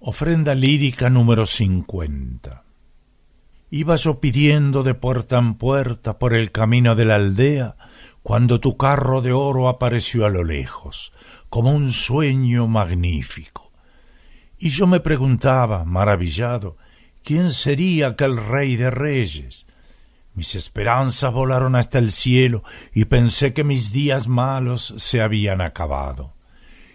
Ofrenda lírica número 50. Iba yo pidiendo de puerta en puerta por el camino de la aldea cuando tu carro de oro apareció a lo lejos, como un sueño magnífico. Y yo me preguntaba, maravillado, ¿quién sería aquel rey de reyes? Mis esperanzas volaron hasta el cielo y pensé que mis días malos se habían acabado.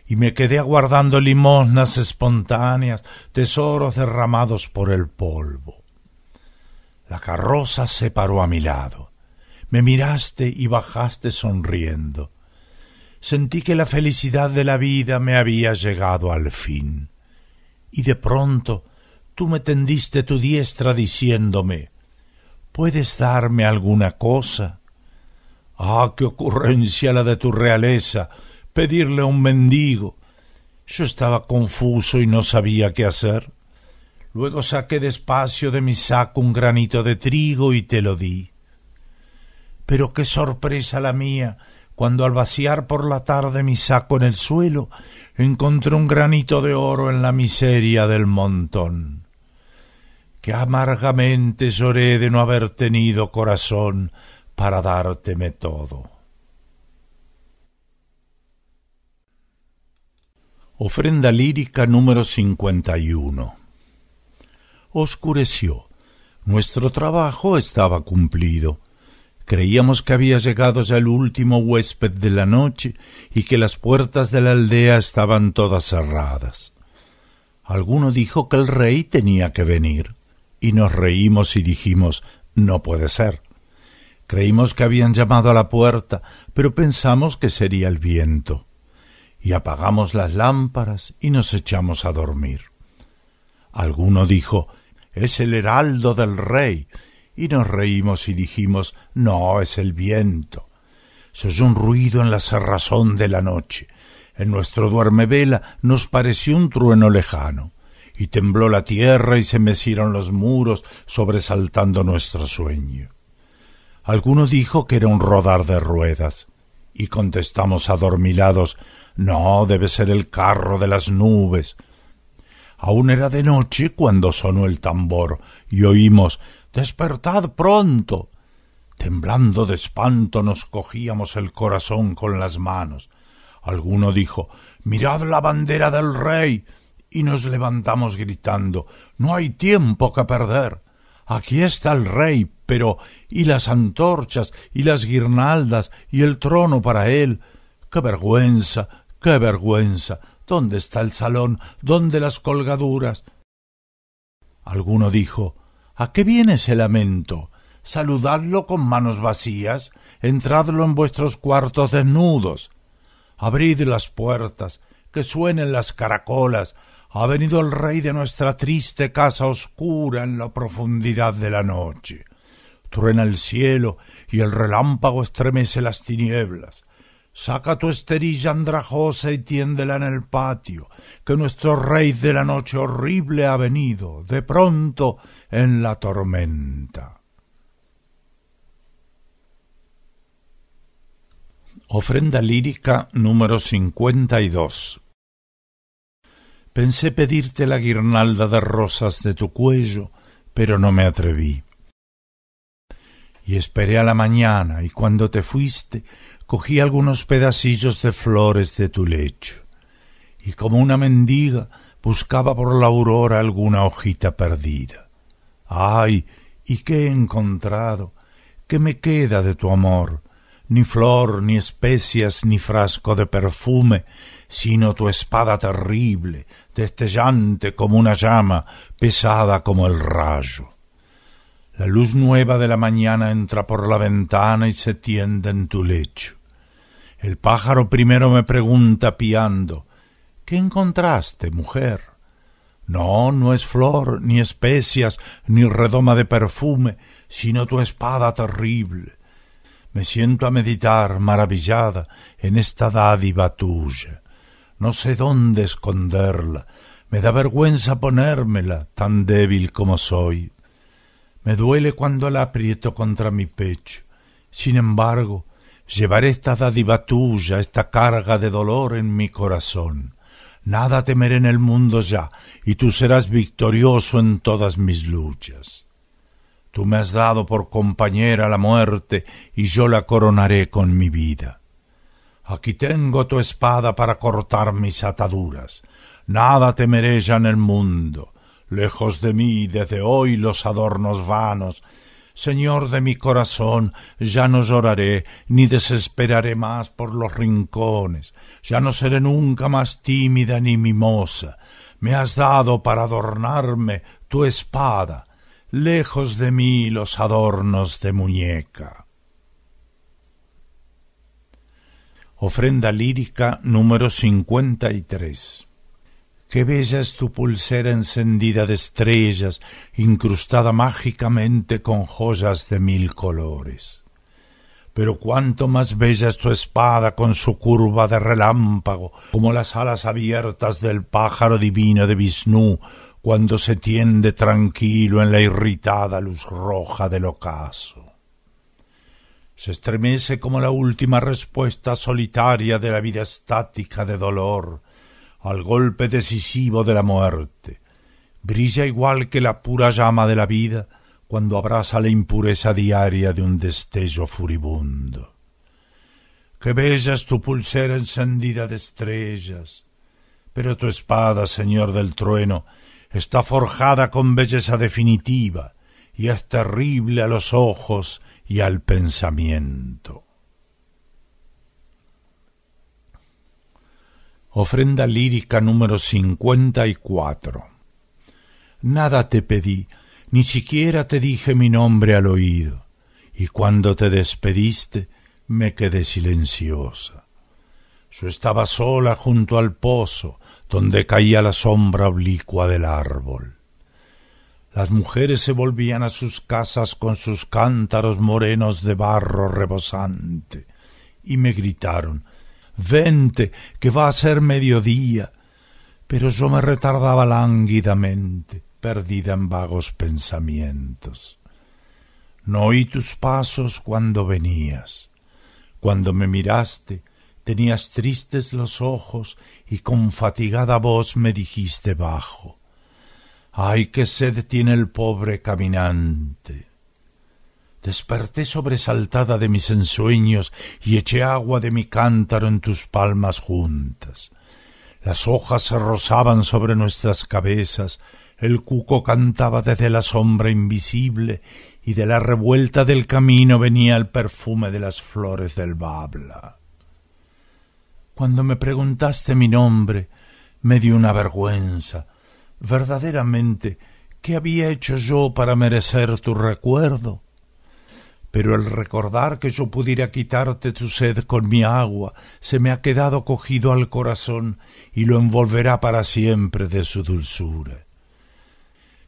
Y me quedé aguardando limosnas espontáneas, tesoros derramados por el polvo. La carroza se paró a mi lado. Me miraste y bajaste sonriendo. Sentí que la felicidad de la vida me había llegado al fin. Y de pronto tú me tendiste tu diestra diciéndome ¿Puedes darme alguna cosa? Ah, qué ocurrencia la de tu realeza. pedirle a un mendigo. Yo estaba confuso y no sabía qué hacer. Luego saqué despacio de mi saco un granito de trigo y te lo di. Pero qué sorpresa la mía cuando al vaciar por la tarde mi saco en el suelo encontré un granito de oro en la miseria del montón que amargamente lloré de no haber tenido corazón para dárteme todo. Ofrenda lírica número 51. Oscureció. Nuestro trabajo estaba cumplido. Creíamos que había llegado ya el último huésped de la noche y que las puertas de la aldea estaban todas cerradas. Alguno dijo que el rey tenía que venir y nos reímos y dijimos no puede ser. Creímos que habían llamado a la puerta, pero pensamos que sería el viento. Y apagamos las lámparas y nos echamos a dormir. Alguno dijo es el heraldo del rey, y nos reímos y dijimos no es el viento. Se oyó un ruido en la cerrazón de la noche. En nuestro vela nos pareció un trueno lejano y tembló la tierra y se mecieron los muros, sobresaltando nuestro sueño. Alguno dijo que era un rodar de ruedas, y contestamos adormilados No, debe ser el carro de las nubes. Aún era de noche cuando sonó el tambor, y oímos Despertad pronto. Temblando de espanto nos cogíamos el corazón con las manos. Alguno dijo Mirad la bandera del rey y nos levantamos gritando No hay tiempo que perder. Aquí está el rey, pero y las antorchas y las guirnaldas y el trono para él. Qué vergüenza, qué vergüenza. ¿Dónde está el salón? ¿Dónde las colgaduras? Alguno dijo ¿A qué viene ese lamento? Saludadlo con manos vacías, entradlo en vuestros cuartos desnudos, abrid las puertas, que suenen las caracolas, ha venido el rey de nuestra triste casa oscura en la profundidad de la noche. Truena el cielo y el relámpago estremece las tinieblas. Saca tu esterilla andrajosa y tiéndela en el patio, que nuestro rey de la noche horrible ha venido, de pronto, en la tormenta. Ofrenda lírica número 52 Pensé pedirte la guirnalda de rosas de tu cuello, pero no me atreví. Y esperé a la mañana, y cuando te fuiste, cogí algunos pedacillos de flores de tu lecho, y como una mendiga buscaba por la aurora alguna hojita perdida. ¡Ay! ¿Y qué he encontrado? ¿Qué me queda de tu amor? Ni flor, ni especias, ni frasco de perfume, sino tu espada terrible, destellante como una llama, pesada como el rayo. La luz nueva de la mañana entra por la ventana y se tiende en tu lecho. El pájaro primero me pregunta piando ¿Qué encontraste, mujer? No, no es flor, ni especias, ni redoma de perfume, sino tu espada terrible. Me siento a meditar, maravillada, en esta dádiva tuya. No sé dónde esconderla. Me da vergüenza ponérmela, tan débil como soy. Me duele cuando la aprieto contra mi pecho. Sin embargo, llevaré esta dádiva tuya, esta carga de dolor en mi corazón. Nada temeré en el mundo ya, y tú serás victorioso en todas mis luchas. Tú me has dado por compañera la muerte, y yo la coronaré con mi vida. Aquí tengo tu espada para cortar mis ataduras. Nada temeré ya en el mundo. Lejos de mí desde hoy los adornos vanos. Señor de mi corazón, ya no lloraré, ni desesperaré más por los rincones, ya no seré nunca más tímida ni mimosa. Me has dado para adornarme tu espada, lejos de mí los adornos de muñeca. Ofrenda lírica número tres. Qué bella es tu pulsera encendida de estrellas, incrustada mágicamente con joyas de mil colores. Pero cuánto más bella es tu espada con su curva de relámpago, como las alas abiertas del pájaro divino de Vishnu, cuando se tiende tranquilo en la irritada luz roja del ocaso se estremece como la última respuesta solitaria de la vida estática de dolor al golpe decisivo de la muerte. Brilla igual que la pura llama de la vida cuando abraza la impureza diaria de un destello furibundo. Qué bella es tu pulsera encendida de estrellas. Pero tu espada, señor del trueno, está forjada con belleza definitiva y es terrible a los ojos y al pensamiento. Ofrenda lírica número 54. Nada te pedí, ni siquiera te dije mi nombre al oído, y cuando te despediste me quedé silenciosa. Yo estaba sola junto al pozo, donde caía la sombra oblicua del árbol. Las mujeres se volvían a sus casas con sus cántaros morenos de barro rebosante, y me gritaron Vente, que va a ser mediodía. Pero yo me retardaba lánguidamente, perdida en vagos pensamientos. No oí tus pasos cuando venías. Cuando me miraste, tenías tristes los ojos y con fatigada voz me dijiste bajo ¡Ay, qué sed tiene el pobre caminante! Desperté sobresaltada de mis ensueños y eché agua de mi cántaro en tus palmas juntas. Las hojas se rozaban sobre nuestras cabezas, el cuco cantaba desde la sombra invisible y de la revuelta del camino venía el perfume de las flores del babla. Cuando me preguntaste mi nombre, me dio una vergüenza, verdaderamente, ¿qué había hecho yo para merecer tu recuerdo? Pero el recordar que yo pudiera quitarte tu sed con mi agua se me ha quedado cogido al corazón y lo envolverá para siempre de su dulzura.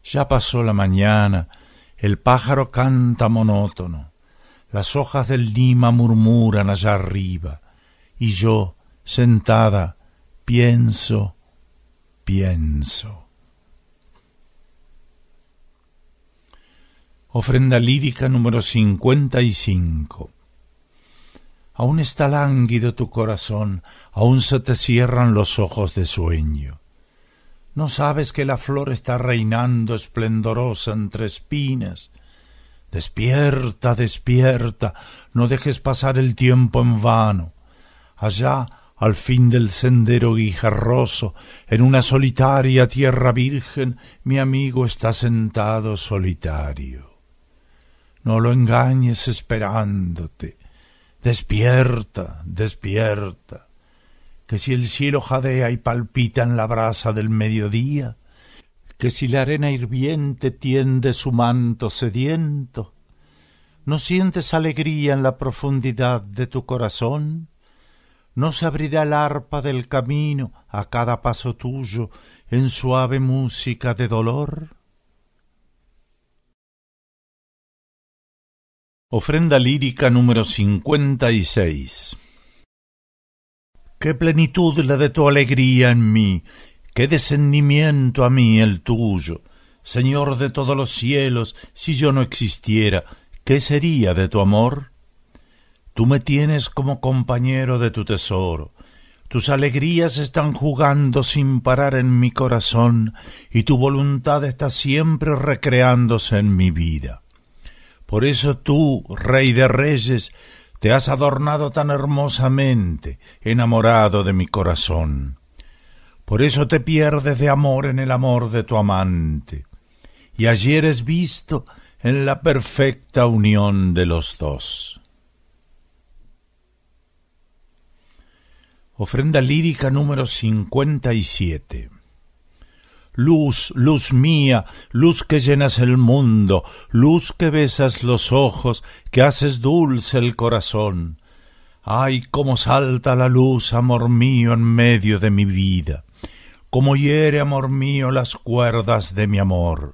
Ya pasó la mañana, el pájaro canta monótono, las hojas del lima murmuran allá arriba, y yo, sentada, pienso, pienso. Ofrenda lírica número 55. Aún está lánguido tu corazón, aún se te cierran los ojos de sueño. ¿No sabes que la flor está reinando esplendorosa entre espinas? Despierta, despierta, no dejes pasar el tiempo en vano. Allá, al fin del sendero guijarroso, en una solitaria tierra virgen, mi amigo está sentado solitario no lo engañes esperándote. Despierta, despierta, que si el cielo jadea y palpita en la brasa del mediodía, que si la arena hirviente tiende su manto sediento, ¿no sientes alegría en la profundidad de tu corazón? ¿No se abrirá el arpa del camino a cada paso tuyo en suave música de dolor? Ofrenda lírica número 56. Qué plenitud la de tu alegría en mí, qué descendimiento a mí el tuyo. Señor de todos los cielos, si yo no existiera, ¿qué sería de tu amor? Tú me tienes como compañero de tu tesoro. Tus alegrías están jugando sin parar en mi corazón y tu voluntad está siempre recreándose en mi vida por eso tú, Rey de Reyes, te has adornado tan hermosamente, enamorado de mi corazón. Por eso te pierdes de amor en el amor de tu amante. Y allí eres visto en la perfecta unión de los dos. Ofrenda lírica número 57. Luz, luz mía, luz que llenas el mundo, luz que besas los ojos, que haces dulce el corazón. Ay, cómo salta la luz, amor mío, en medio de mi vida, cómo hiere, amor mío, las cuerdas de mi amor.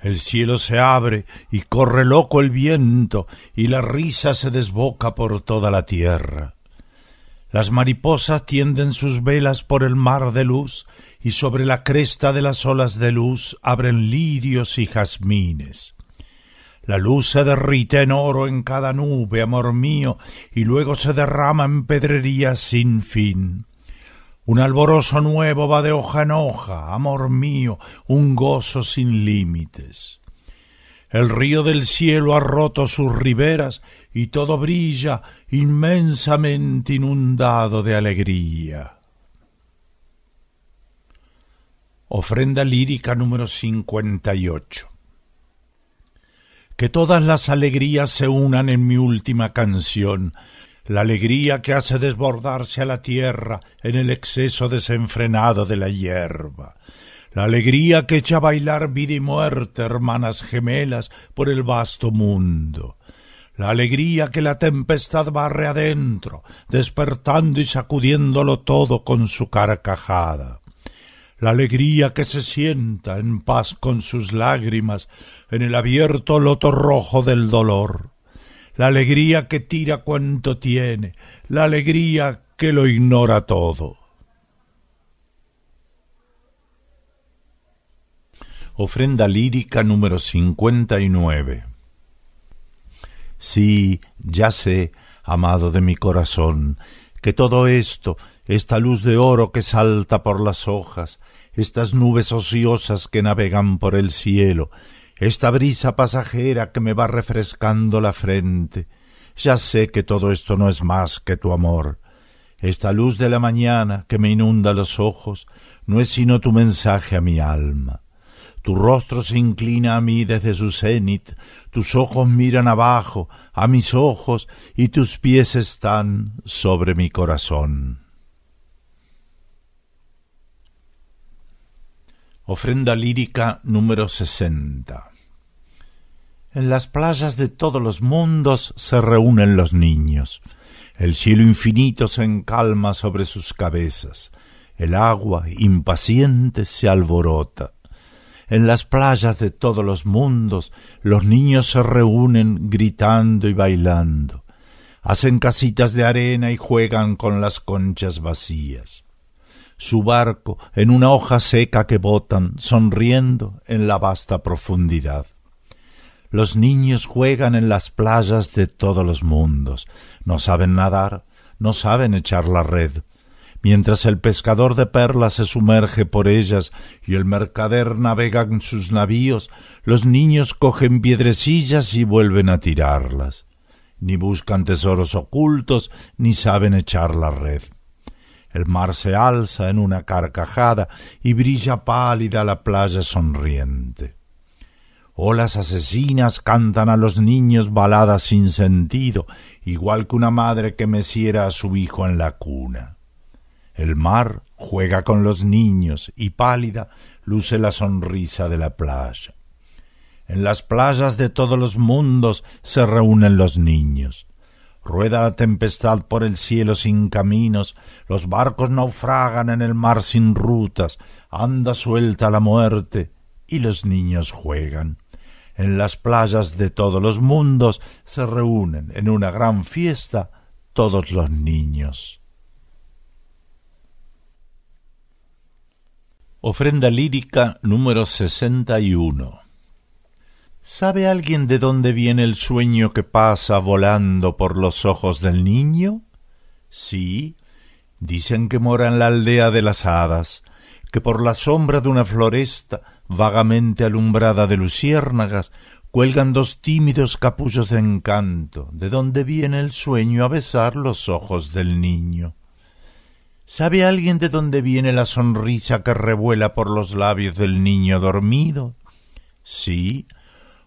El cielo se abre y corre loco el viento, y la risa se desboca por toda la tierra. Las mariposas tienden sus velas por el mar de luz y sobre la cresta de las olas de luz abren lirios y jazmines. La luz se derrite en oro en cada nube, amor mío, y luego se derrama en pedrerías sin fin. Un alboroso nuevo va de hoja en hoja, amor mío, un gozo sin límites. El río del cielo ha roto sus riberas y todo brilla inmensamente inundado de alegría. Ofrenda lírica número 58. Que todas las alegrías se unan en mi última canción, la alegría que hace desbordarse a la tierra en el exceso desenfrenado de la hierba, la alegría que echa a bailar vida y muerte, hermanas gemelas, por el vasto mundo, la alegría que la tempestad barre adentro, despertando y sacudiéndolo todo con su carcajada la alegría que se sienta en paz con sus lágrimas en el abierto loto rojo del dolor, la alegría que tira cuanto tiene, la alegría que lo ignora todo. Ofrenda lírica número 59. Sí, ya sé, amado de mi corazón, que todo esto, esta luz de oro que salta por las hojas, estas nubes ociosas que navegan por el cielo, esta brisa pasajera que me va refrescando la frente. Ya sé que todo esto no es más que tu amor. Esta luz de la mañana que me inunda los ojos no es sino tu mensaje a mi alma. Tu rostro se inclina a mí desde su cenit, tus ojos miran abajo, a mis ojos, y tus pies están sobre mi corazón. Ofrenda lírica número 60. En las playas de todos los mundos se reúnen los niños. El cielo infinito se encalma sobre sus cabezas. El agua, impaciente, se alborota. En las playas de todos los mundos los niños se reúnen gritando y bailando. Hacen casitas de arena y juegan con las conchas vacías su barco en una hoja seca que botan, sonriendo en la vasta profundidad. Los niños juegan en las playas de todos los mundos, no saben nadar, no saben echar la red. Mientras el pescador de perlas se sumerge por ellas y el mercader navega en sus navíos, los niños cogen piedrecillas y vuelven a tirarlas. Ni buscan tesoros ocultos, ni saben echar la red. El mar se alza en una carcajada y brilla pálida la playa sonriente. Olas asesinas cantan a los niños baladas sin sentido, igual que una madre que meciera a su hijo en la cuna. El mar juega con los niños y pálida luce la sonrisa de la playa. En las playas de todos los mundos se reúnen los niños. Rueda la tempestad por el cielo sin caminos, los barcos naufragan en el mar sin rutas, anda suelta la muerte y los niños juegan. En las playas de todos los mundos se reúnen en una gran fiesta todos los niños. Ofrenda lírica número 61 ¿Sabe alguien de dónde viene el sueño que pasa volando por los ojos del niño? Sí, dicen que mora en la aldea de las hadas, que por la sombra de una floresta vagamente alumbrada de luciérnagas cuelgan dos tímidos capullos de encanto, de donde viene el sueño a besar los ojos del niño. ¿Sabe alguien de dónde viene la sonrisa que revuela por los labios del niño dormido? Sí,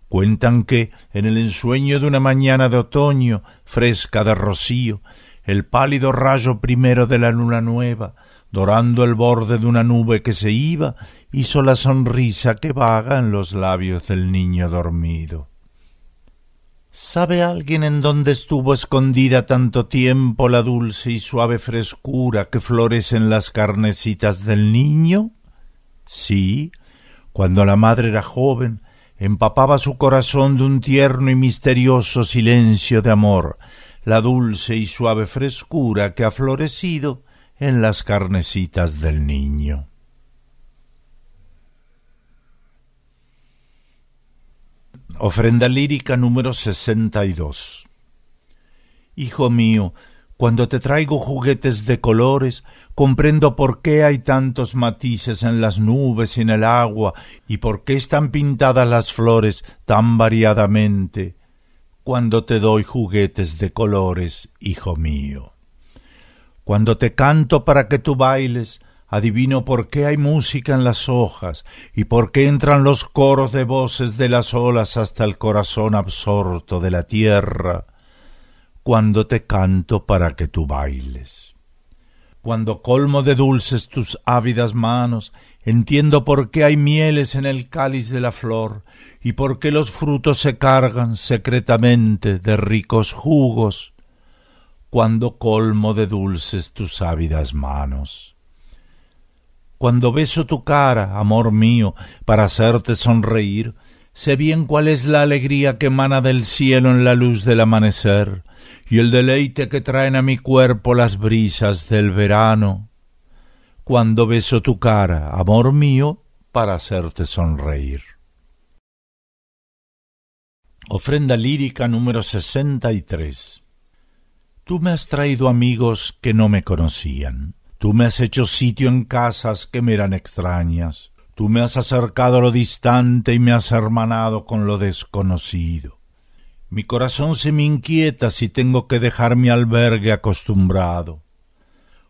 Cuentan que, en el ensueño de una mañana de otoño, fresca de rocío, el pálido rayo primero de la luna nueva, dorando el borde de una nube que se iba, hizo la sonrisa que vaga en los labios del niño dormido. ¿Sabe alguien en dónde estuvo escondida tanto tiempo la dulce y suave frescura que florece en las carnecitas del niño? Sí, cuando la madre era joven, empapaba su corazón de un tierno y misterioso silencio de amor, la dulce y suave frescura que ha florecido en las carnecitas del niño. Ofrenda lírica número 62. Hijo mío, cuando te traigo juguetes de colores, comprendo por qué hay tantos matices en las nubes y en el agua, y por qué están pintadas las flores tan variadamente. Cuando te doy juguetes de colores, hijo mío. Cuando te canto para que tú bailes, adivino por qué hay música en las hojas, y por qué entran los coros de voces de las olas hasta el corazón absorto de la tierra, cuando te canto para que tú bailes. Cuando colmo de dulces tus ávidas manos, entiendo por qué hay mieles en el cáliz de la flor y por qué los frutos se cargan secretamente de ricos jugos. Cuando colmo de dulces tus ávidas manos. Cuando beso tu cara, amor mío, para hacerte sonreír, sé bien cuál es la alegría que emana del cielo en la luz del amanecer, y el deleite que traen a mi cuerpo las brisas del verano, cuando beso tu cara, amor mío, para hacerte sonreír. Ofrenda lírica número 63. Tú me has traído amigos que no me conocían. Tú me has hecho sitio en casas que me eran extrañas. Tú me has acercado a lo distante y me has hermanado con lo desconocido. Mi corazón se me inquieta si tengo que dejar mi albergue acostumbrado.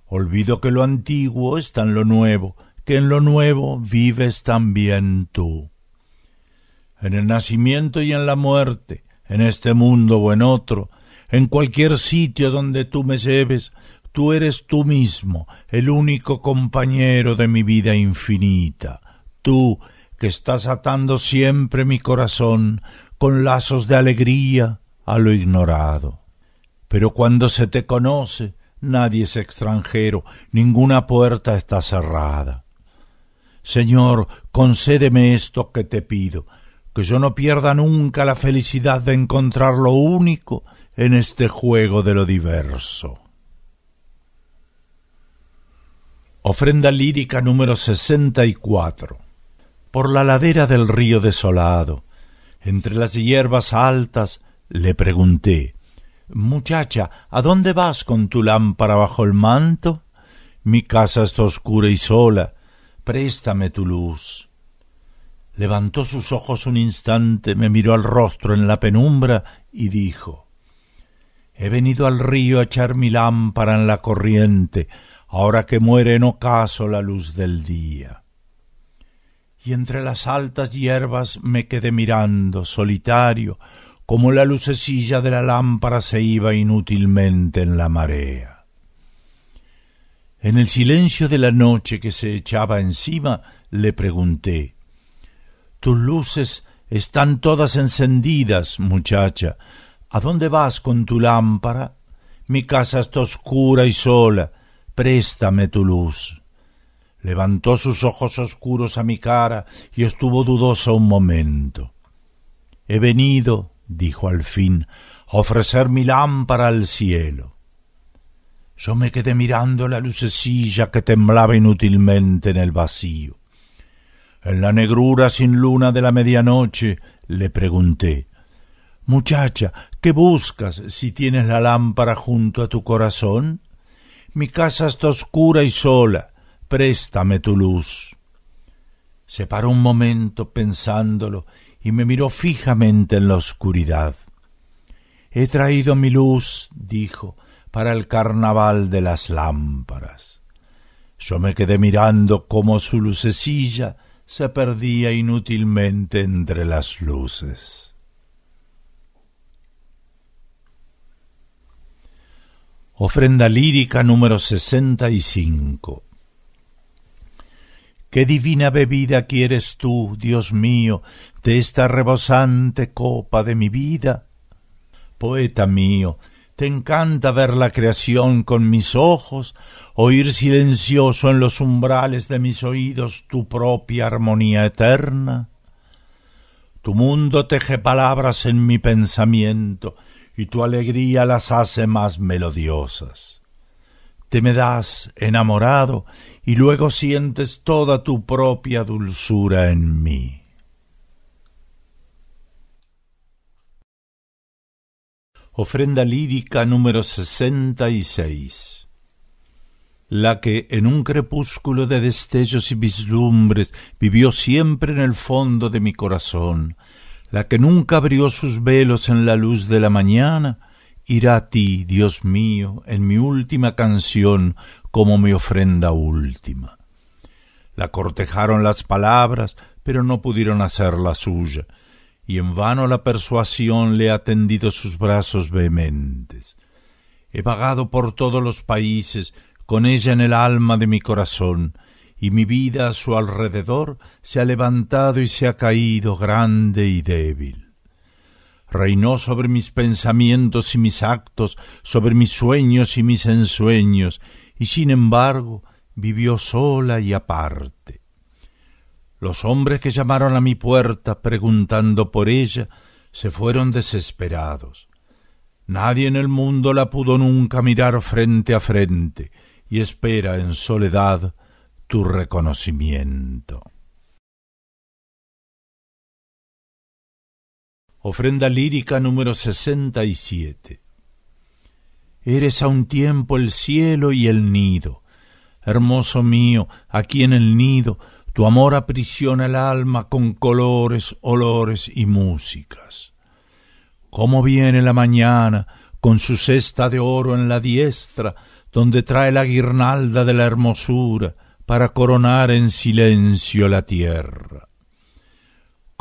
Olvido que lo antiguo está en lo nuevo, que en lo nuevo vives también tú. En el nacimiento y en la muerte, en este mundo o en otro, en cualquier sitio donde tú me lleves, tú eres tú mismo, el único compañero de mi vida infinita. Tú, que estás atando siempre mi corazón, con lazos de alegría a lo ignorado. Pero cuando se te conoce, nadie es extranjero, ninguna puerta está cerrada. Señor, concédeme esto que te pido, que yo no pierda nunca la felicidad de encontrar lo único en este juego de lo diverso. Ofrenda lírica número 64. Por la ladera del río desolado, entre las hierbas altas, le pregunté Muchacha, ¿a dónde vas con tu lámpara bajo el manto? Mi casa está oscura y sola. Préstame tu luz. Levantó sus ojos un instante, me miró al rostro en la penumbra y dijo He venido al río a echar mi lámpara en la corriente, ahora que muere en ocaso la luz del día y entre las altas hierbas me quedé mirando, solitario, como la lucecilla de la lámpara se iba inútilmente en la marea. En el silencio de la noche que se echaba encima, le pregunté Tus luces están todas encendidas, muchacha. ¿A dónde vas con tu lámpara? Mi casa está oscura y sola. Préstame tu luz levantó sus ojos oscuros a mi cara y estuvo dudosa un momento. He venido, dijo al fin, a ofrecer mi lámpara al cielo. Yo me quedé mirando la lucecilla que temblaba inútilmente en el vacío. En la negrura sin luna de la medianoche le pregunté Muchacha, ¿qué buscas si tienes la lámpara junto a tu corazón? Mi casa está oscura y sola préstame tu luz. Se paró un momento pensándolo y me miró fijamente en la oscuridad. He traído mi luz, dijo, para el carnaval de las lámparas. Yo me quedé mirando cómo su lucecilla se perdía inútilmente entre las luces. Ofrenda lírica número 65 Qué divina bebida quieres tú, Dios mío, de esta rebosante copa de mi vida. Poeta mío, te encanta ver la creación con mis ojos, oír silencioso en los umbrales de mis oídos tu propia armonía eterna. Tu mundo teje palabras en mi pensamiento, y tu alegría las hace más melodiosas te me das enamorado y luego sientes toda tu propia dulzura en mí. Ofrenda lírica número 66. La que en un crepúsculo de destellos y vislumbres vivió siempre en el fondo de mi corazón, la que nunca abrió sus velos en la luz de la mañana, irá a ti, Dios mío, en mi última canción como mi ofrenda última. La cortejaron las palabras, pero no pudieron hacerla suya, y en vano la persuasión le ha tendido sus brazos vehementes. He vagado por todos los países, con ella en el alma de mi corazón, y mi vida a su alrededor se ha levantado y se ha caído grande y débil reinó sobre mis pensamientos y mis actos, sobre mis sueños y mis ensueños, y sin embargo vivió sola y aparte. Los hombres que llamaron a mi puerta preguntando por ella se fueron desesperados. Nadie en el mundo la pudo nunca mirar frente a frente y espera en soledad tu reconocimiento. Ofrenda lírica número 67. Eres a un tiempo el cielo y el nido. Hermoso mío, aquí en el nido, tu amor aprisiona el alma con colores, olores y músicas. Cómo viene la mañana, con su cesta de oro en la diestra, donde trae la guirnalda de la hermosura, para coronar en silencio la tierra.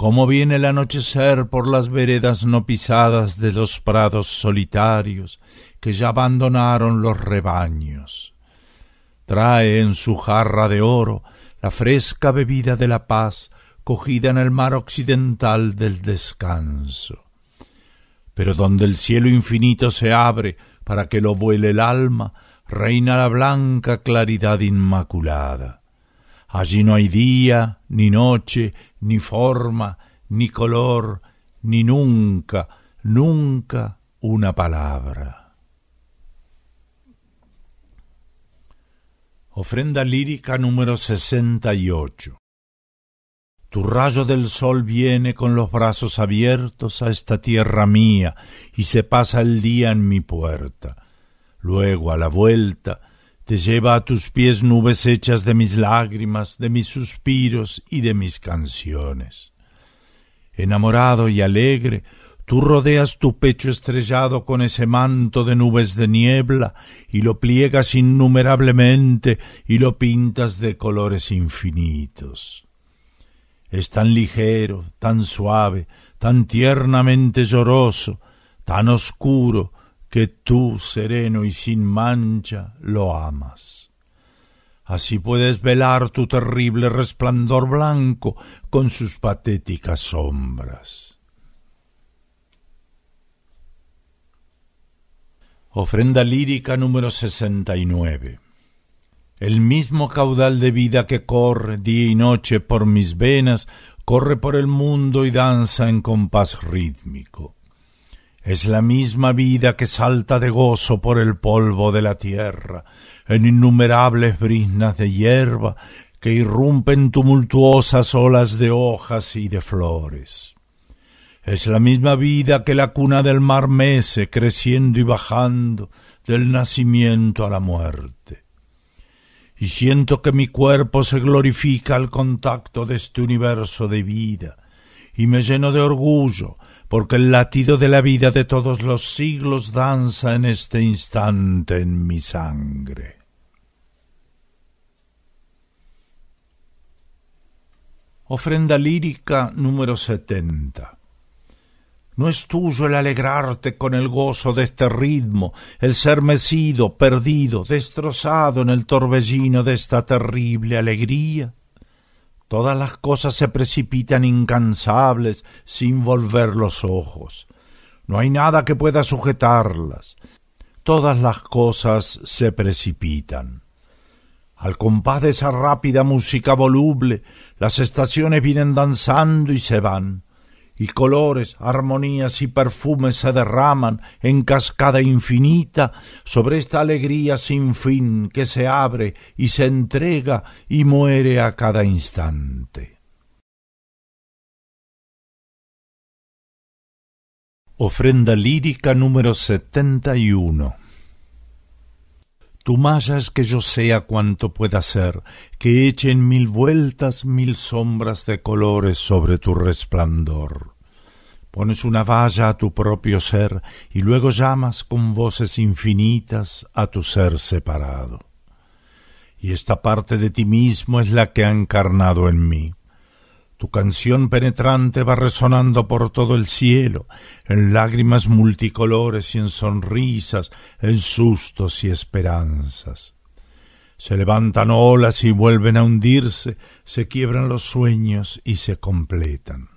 Cómo viene el anochecer por las veredas no pisadas de los prados solitarios que ya abandonaron los rebaños. Trae en su jarra de oro la fresca bebida de la paz cogida en el mar occidental del descanso. Pero donde el cielo infinito se abre para que lo vuele el alma, reina la blanca claridad inmaculada. Allí no hay día, ni noche, ni forma, ni color, ni nunca, nunca una palabra. Ofrenda lírica número 68. Tu rayo del sol viene con los brazos abiertos a esta tierra mía y se pasa el día en mi puerta. Luego, a la vuelta, te lleva a tus pies nubes hechas de mis lágrimas, de mis suspiros y de mis canciones. Enamorado y alegre, tú rodeas tu pecho estrellado con ese manto de nubes de niebla y lo pliegas innumerablemente y lo pintas de colores infinitos. Es tan ligero, tan suave, tan tiernamente lloroso, tan oscuro, que tú, sereno y sin mancha, lo amas. Así puedes velar tu terrible resplandor blanco con sus patéticas sombras. Ofrenda lírica número 69. El mismo caudal de vida que corre día y noche por mis venas, corre por el mundo y danza en compás rítmico es la misma vida que salta de gozo por el polvo de la tierra, en innumerables brisnas de hierba que irrumpen tumultuosas olas de hojas y de flores. Es la misma vida que la cuna del mar mece creciendo y bajando del nacimiento a la muerte. Y siento que mi cuerpo se glorifica al contacto de este universo de vida, y me lleno de orgullo porque el latido de la vida de todos los siglos danza en este instante en mi sangre. Ofrenda lírica número 70. No es tuyo el alegrarte con el gozo de este ritmo, el ser mecido, perdido, destrozado en el torbellino de esta terrible alegría. Todas las cosas se precipitan incansables sin volver los ojos. No hay nada que pueda sujetarlas. Todas las cosas se precipitan. Al compás de esa rápida música voluble, las estaciones vienen danzando y se van y colores, armonías y perfumes se derraman en cascada infinita sobre esta alegría sin fin que se abre y se entrega y muere a cada instante. Ofrenda lírica número malla es que yo sea cuanto pueda ser, que echen mil vueltas, mil sombras de colores sobre tu resplandor. Pones una valla a tu propio ser y luego llamas con voces infinitas a tu ser separado. Y esta parte de ti mismo es la que ha encarnado en mí. Tu canción penetrante va resonando por todo el cielo, en lágrimas multicolores y en sonrisas, en sustos y esperanzas. Se levantan olas y vuelven a hundirse, se quiebran los sueños y se completan.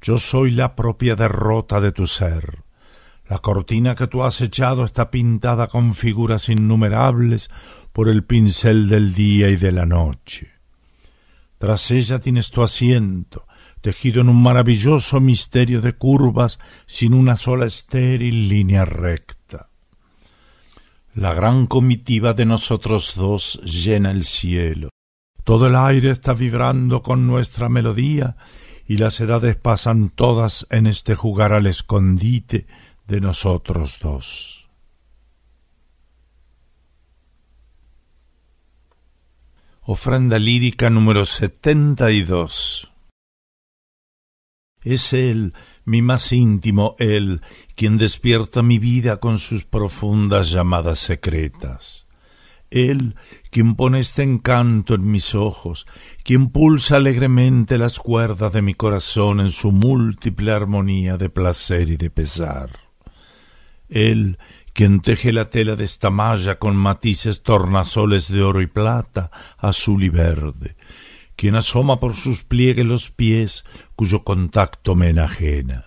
Yo soy la propia derrota de tu ser. La cortina que tú has echado está pintada con figuras innumerables por el pincel del día y de la noche. Tras ella tienes tu asiento, tejido en un maravilloso misterio de curvas sin una sola estéril línea recta. La gran comitiva de nosotros dos llena el cielo. Todo el aire está vibrando con nuestra melodía y las edades pasan todas en este jugar al escondite de nosotros dos. Ofrenda lírica número 72. Es Él, mi más íntimo Él, quien despierta mi vida con sus profundas llamadas secretas. Él, quien pone este encanto en mis ojos, quien pulsa alegremente las cuerdas de mi corazón en su múltiple armonía de placer y de pesar. Él, quien teje la tela de esta malla con matices tornasoles de oro y plata, azul y verde, quien asoma por sus pliegues los pies cuyo contacto me enajena.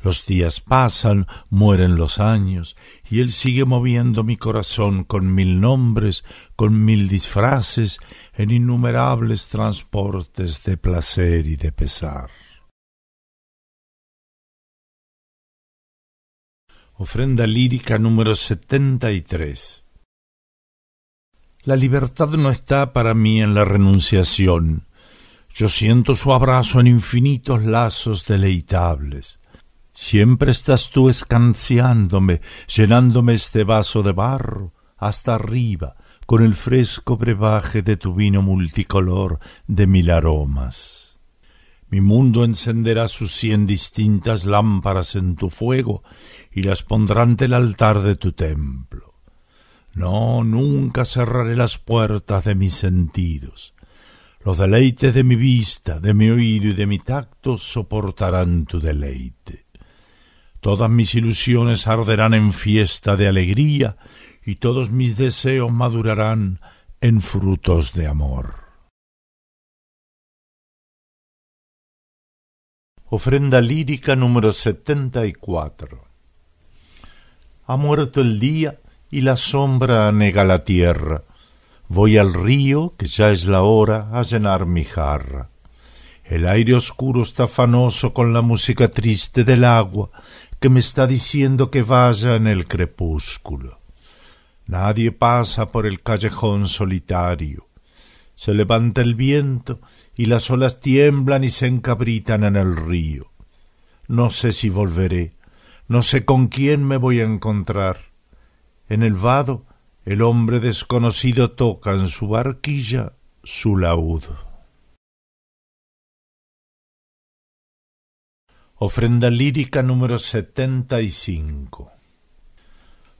Los días pasan, mueren los años, y él sigue moviendo mi corazón con mil nombres, con mil disfraces, en innumerables transportes de placer y de pesar. Ofrenda lírica número 73. La libertad no está para mí en la renunciación. Yo siento su abrazo en infinitos lazos deleitables. Siempre estás tú escanciándome, llenándome este vaso de barro hasta arriba con el fresco brebaje de tu vino multicolor de mil aromas. Mi mundo encenderá sus cien distintas lámparas en tu fuego y las pondrá ante el altar de tu templo. No, nunca cerraré las puertas de mis sentidos. Los deleites de mi vista, de mi oído y de mi tacto soportarán tu deleite. Todas mis ilusiones arderán en fiesta de alegría y todos mis deseos madurarán en frutos de amor. Ofrenda lírica número 74. Ha muerto el día y la sombra anega la tierra. Voy al río, que ya es la hora, a llenar mi jarra. El aire oscuro está fanoso con la música triste del agua, que me está diciendo que vaya en el crepúsculo. Nadie pasa por el callejón solitario. Se levanta el viento y las olas tiemblan y se encabritan en el río. No sé si volveré, no sé con quién me voy a encontrar. En el vado el hombre desconocido toca en su barquilla su laúd. Ofrenda lírica número 75.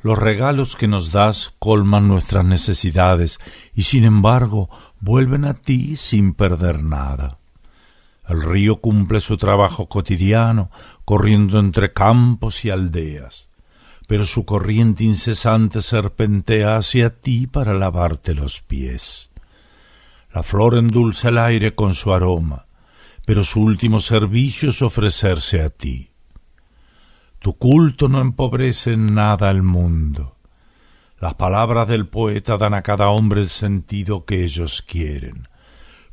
Los regalos que nos das colman nuestras necesidades y sin embargo vuelven a ti sin perder nada. El río cumple su trabajo cotidiano, corriendo entre campos y aldeas, pero su corriente incesante serpentea hacia ti para lavarte los pies. La flor endulza el aire con su aroma, pero su último servicio es ofrecerse a ti. Tu culto no empobrece nada al mundo. Las palabras del poeta dan a cada hombre el sentido que ellos quieren,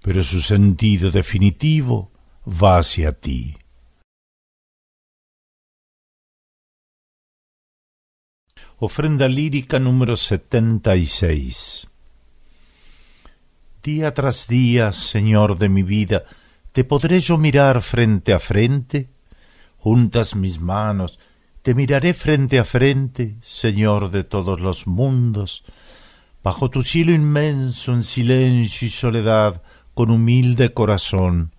pero su sentido definitivo va hacia ti. Ofrenda lírica número 76. Día tras día, Señor de mi vida, ¿te podré yo mirar frente a frente? Juntas mis manos, te miraré frente a frente, Señor de todos los mundos, bajo tu cielo inmenso en silencio y soledad, con humilde corazón.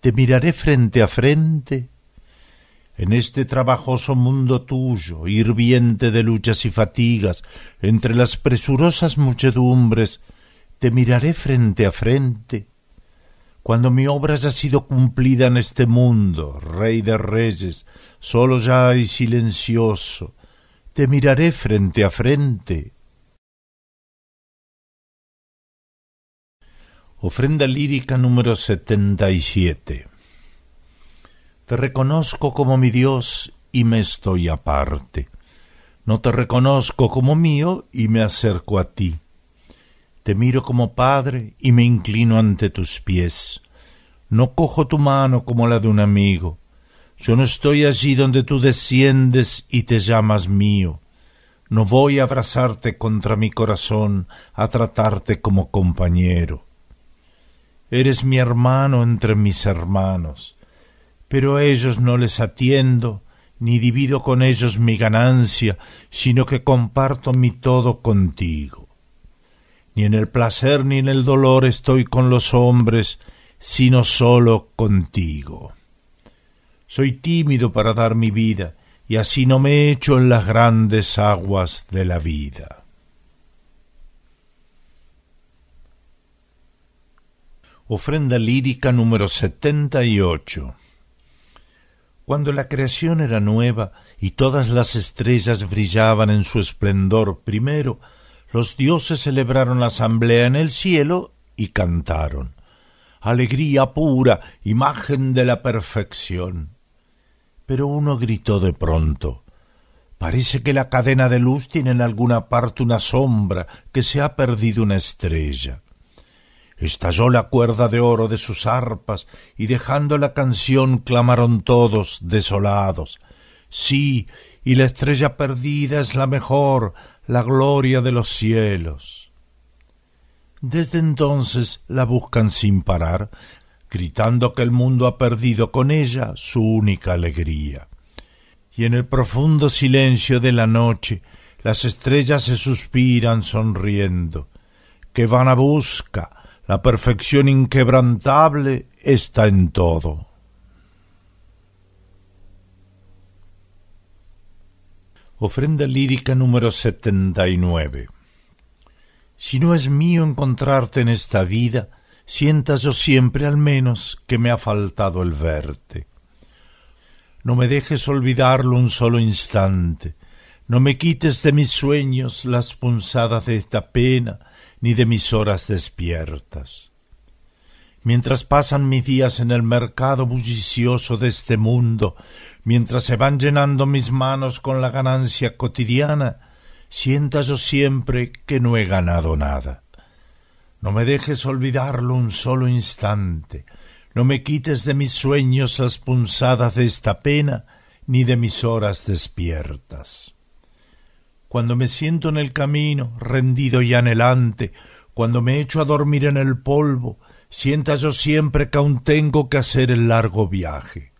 Te miraré frente a frente en este trabajoso mundo tuyo, hirviente de luchas y fatigas, entre las presurosas muchedumbres, te miraré frente a frente cuando mi obra haya ha sido cumplida en este mundo, Rey de Reyes, solo ya y silencioso, te miraré frente a frente. Ofrenda lírica número 77. Te reconozco como mi Dios y me estoy aparte. No te reconozco como mío y me acerco a ti. Te miro como padre y me inclino ante tus pies. No cojo tu mano como la de un amigo. Yo no estoy allí donde tú desciendes y te llamas mío. No voy a abrazarte contra mi corazón, a tratarte como compañero. Eres mi hermano entre mis hermanos, pero a ellos no les atiendo, ni divido con ellos mi ganancia, sino que comparto mi todo contigo. Ni en el placer ni en el dolor estoy con los hombres, sino solo contigo. Soy tímido para dar mi vida, y así no me echo en las grandes aguas de la vida. Ofrenda lírica número 78. Cuando la creación era nueva y todas las estrellas brillaban en su esplendor primero, los dioses celebraron la asamblea en el cielo y cantaron. Alegría pura, imagen de la perfección. Pero uno gritó de pronto. Parece que la cadena de luz tiene en alguna parte una sombra, que se ha perdido una estrella. Estalló la cuerda de oro de sus arpas y dejando la canción clamaron todos, desolados. Sí, y la estrella perdida es la mejor, la gloria de los cielos. Desde entonces la buscan sin parar, gritando que el mundo ha perdido con ella su única alegría. Y en el profundo silencio de la noche las estrellas se suspiran sonriendo, que van a busca, la perfección inquebrantable está en todo. Ofrenda lírica número 79. Si no es mío encontrarte en esta vida, sienta yo siempre al menos que me ha faltado el verte. No me dejes olvidarlo un solo instante, no me quites de mis sueños las punzadas de esta pena, ni de mis horas despiertas. Mientras pasan mis días en el mercado bullicioso de este mundo, mientras se van llenando mis manos con la ganancia cotidiana, sienta yo siempre que no he ganado nada. No me dejes olvidarlo un solo instante, no me quites de mis sueños las punzadas de esta pena, ni de mis horas despiertas. Cuando me siento en el camino, rendido y anhelante, cuando me echo a dormir en el polvo, sienta yo siempre que aún tengo que hacer el largo viaje.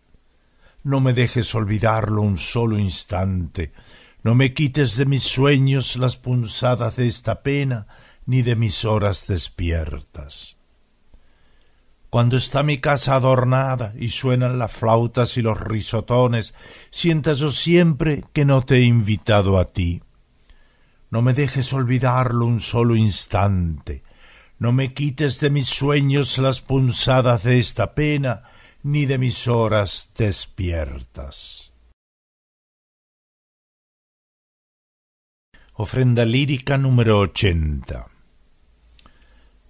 No me dejes olvidarlo un solo instante. No me quites de mis sueños las punzadas de esta pena, ni de mis horas despiertas. Cuando está mi casa adornada y suenan las flautas y los risotones, sienta yo siempre que no te he invitado a ti. No me dejes olvidarlo un solo instante. No me quites de mis sueños las punzadas de esta pena, ni de mis horas despiertas. Ofrenda lírica número 80.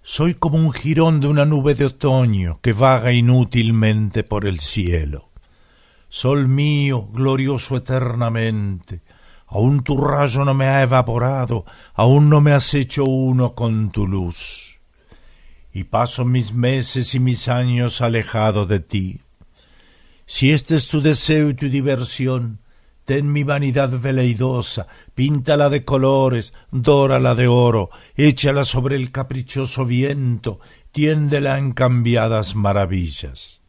Soy como un jirón de una nube de otoño que vaga inútilmente por el cielo. Sol mío, glorioso eternamente, aún tu rayo no me ha evaporado, aún no me has hecho uno con tu luz y paso mis meses y mis años alejado de ti. Si este es tu deseo y tu diversión, ten mi vanidad veleidosa, píntala de colores, dórala de oro, échala sobre el caprichoso viento, tiéndela en cambiadas maravillas.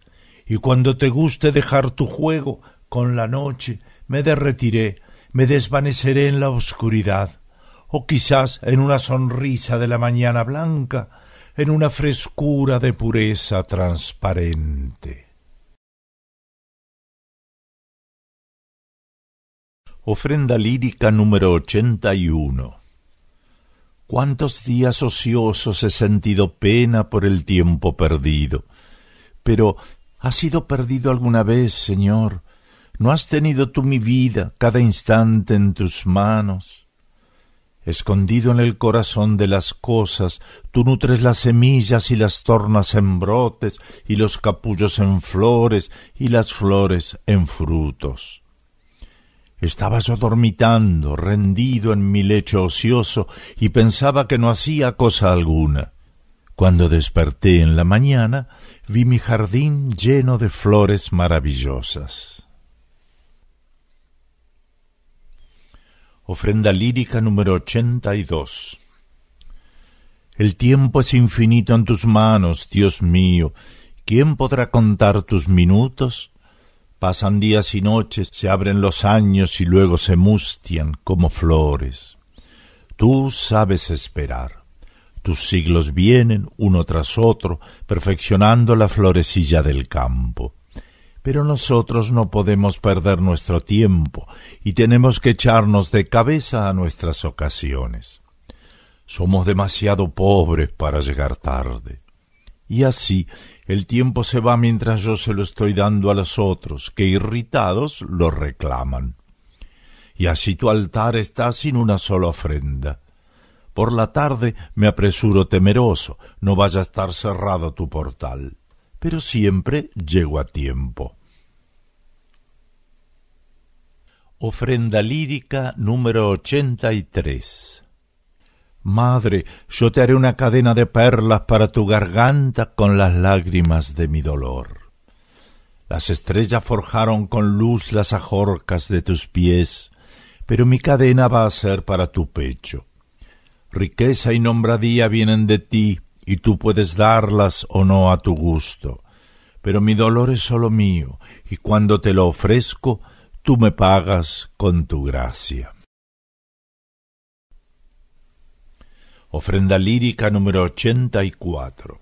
Y cuando te guste dejar tu juego con la noche, me derretiré, me desvaneceré en la oscuridad, o quizás en una sonrisa de la mañana blanca, en una frescura de pureza transparente. Ofrenda lírica número 81. Cuántos días ociosos he sentido pena por el tiempo perdido. Pero ¿has sido perdido alguna vez, Señor? ¿No has tenido tú mi vida cada instante en tus manos? Escondido en el corazón de las cosas, tú nutres las semillas y las tornas en brotes, y los capullos en flores, y las flores en frutos. Estaba yo dormitando, rendido en mi lecho ocioso, y pensaba que no hacía cosa alguna. Cuando desperté en la mañana, vi mi jardín lleno de flores maravillosas. Ofrenda lírica número 82. El tiempo es infinito en tus manos, Dios mío. ¿Quién podrá contar tus minutos? Pasan días y noches, se abren los años y luego se mustian como flores. Tú sabes esperar. Tus siglos vienen uno tras otro, perfeccionando la florecilla del campo. Pero nosotros no podemos perder nuestro tiempo y tenemos que echarnos de cabeza a nuestras ocasiones. Somos demasiado pobres para llegar tarde. Y así el tiempo se va mientras yo se lo estoy dando a los otros, que irritados lo reclaman. Y así tu altar está sin una sola ofrenda. Por la tarde me apresuro temeroso, no vaya a estar cerrado tu portal pero siempre llego a tiempo. Ofrenda lírica número 83 Madre, yo te haré una cadena de perlas para tu garganta con las lágrimas de mi dolor. Las estrellas forjaron con luz las ajorcas de tus pies, pero mi cadena va a ser para tu pecho. Riqueza y nombradía vienen de ti, y tú puedes darlas o no a tu gusto. Pero mi dolor es sólo mío, y cuando te lo ofrezco, tú me pagas con tu gracia. Ofrenda lírica número 84.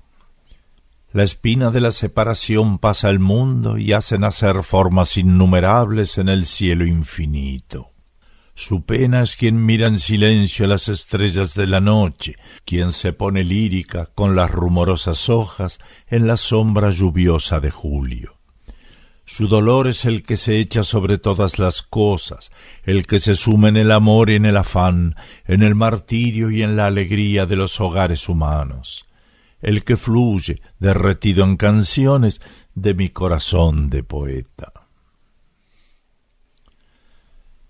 La espina de la separación pasa al mundo y hace nacer formas innumerables en el cielo infinito. Su pena es quien mira en silencio las estrellas de la noche, quien se pone lírica con las rumorosas hojas en la sombra lluviosa de julio. Su dolor es el que se echa sobre todas las cosas, el que se suma en el amor y en el afán, en el martirio y en la alegría de los hogares humanos, el que fluye, derretido en canciones, de mi corazón de poeta.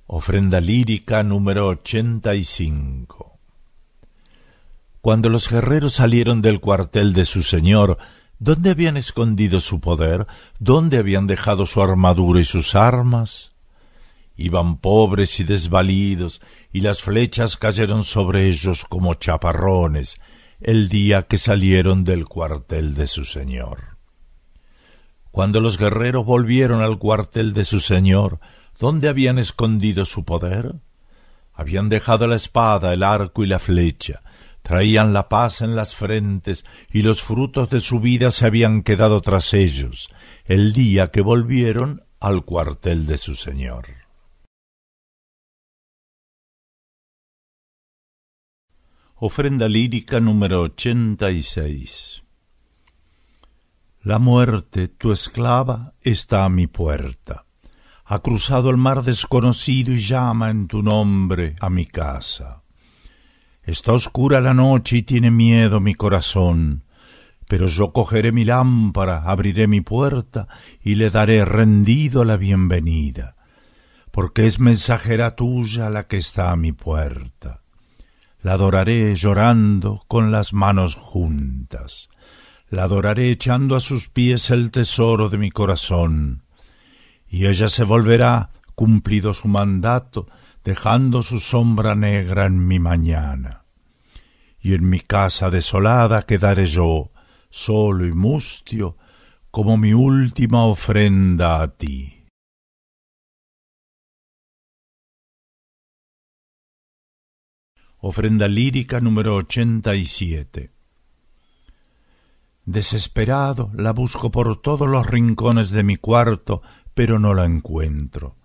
Ofrenda lírica número 85. Cuando los guerreros salieron del cuartel de su señor, ¿dónde habían escondido su poder? ¿Dónde habían dejado su armadura y sus armas? Iban pobres y desvalidos, y las flechas cayeron sobre ellos como chaparrones el día que salieron del cuartel de su señor. Cuando los guerreros volvieron al cuartel de su señor, ¿Dónde habían escondido su poder? Habían dejado la espada, el arco y la flecha, traían la paz en las frentes y los frutos de su vida se habían quedado tras ellos el día que volvieron al cuartel de su señor. Ofrenda lírica número 86 La muerte, tu esclava, está a mi puerta ha cruzado el mar desconocido y llama en tu nombre a mi casa. Está oscura la noche y tiene miedo mi corazón, pero yo cogeré mi lámpara, abriré mi puerta y le daré rendido la bienvenida, porque es mensajera tuya la que está a mi puerta. La adoraré llorando con las manos juntas, la adoraré echando a sus pies el tesoro de mi corazón, y ella se volverá cumplido su mandato, dejando su sombra negra en mi mañana. Y en mi casa desolada quedaré yo, solo y mustio, como mi última ofrenda a ti. Ofrenda lírica número 87. Desesperado la busco por todos los rincones de mi cuarto pero no la encuentro.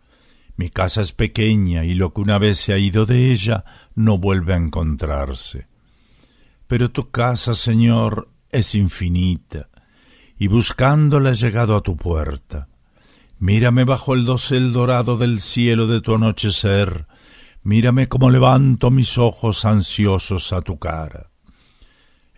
Mi casa es pequeña y lo que una vez se ha ido de ella no vuelve a encontrarse. Pero tu casa, Señor, es infinita, y buscándola he llegado a tu puerta. Mírame bajo el dosel dorado del cielo de tu anochecer, mírame como levanto mis ojos ansiosos a tu cara.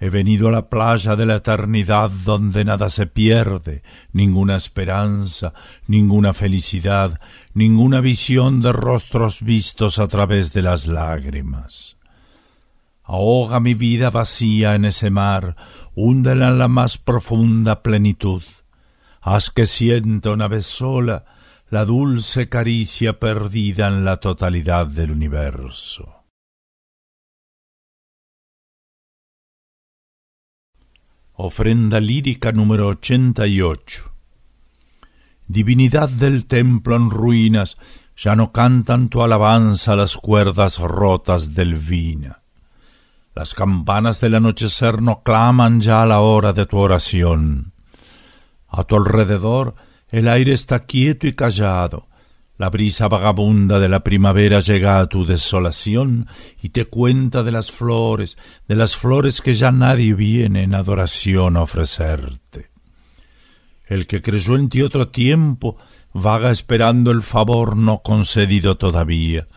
He venido a la playa de la eternidad donde nada se pierde, ninguna esperanza, ninguna felicidad, ninguna visión de rostros vistos a través de las lágrimas. Ahoga mi vida vacía en ese mar, húndela en la más profunda plenitud. Haz que sienta una vez sola la dulce caricia perdida en la totalidad del universo. Ofrenda lírica número 88. Divinidad del templo en ruinas, ya no cantan tu alabanza las cuerdas rotas del vina. Las campanas del anochecer no claman ya la hora de tu oración. A tu alrededor el aire está quieto y callado. La brisa vagabunda de la primavera llega a tu desolación y te cuenta de las flores, de las flores que ya nadie viene en adoración a ofrecerte. El que creyó en ti otro tiempo vaga esperando el favor no concedido todavía,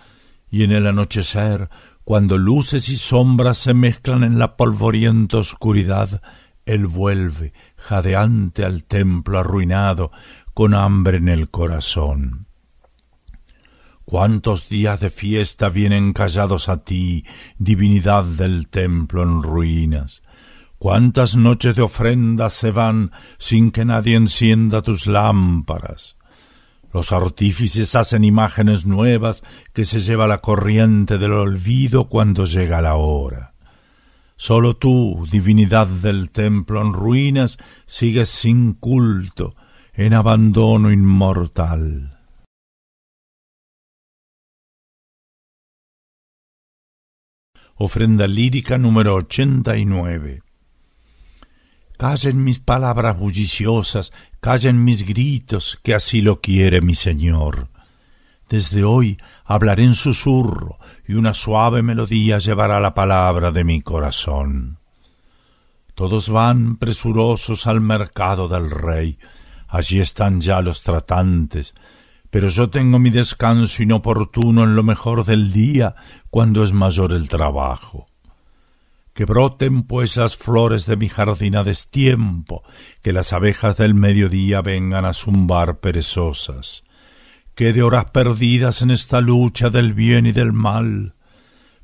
y en el anochecer, cuando luces y sombras se mezclan en la polvorienta oscuridad, él vuelve, jadeante al templo arruinado, con hambre en el corazón cuántos días de fiesta vienen callados a ti, divinidad del templo en ruinas. Cuántas noches de ofrendas se van sin que nadie encienda tus lámparas. Los artífices hacen imágenes nuevas que se lleva la corriente del olvido cuando llega la hora. Sólo tú, divinidad del templo en ruinas, sigues sin culto, en abandono inmortal. ofrenda lírica número 89. Callen mis palabras bulliciosas, callen mis gritos, que así lo quiere mi Señor. Desde hoy hablaré en susurro y una suave melodía llevará la palabra de mi corazón. Todos van presurosos al mercado del rey. Allí están ya los tratantes, pero yo tengo mi descanso inoportuno en lo mejor del día, cuando es mayor el trabajo. Que broten pues las flores de mi jardín a destiempo, que las abejas del mediodía vengan a zumbar perezosas, que de horas perdidas en esta lucha del bien y del mal.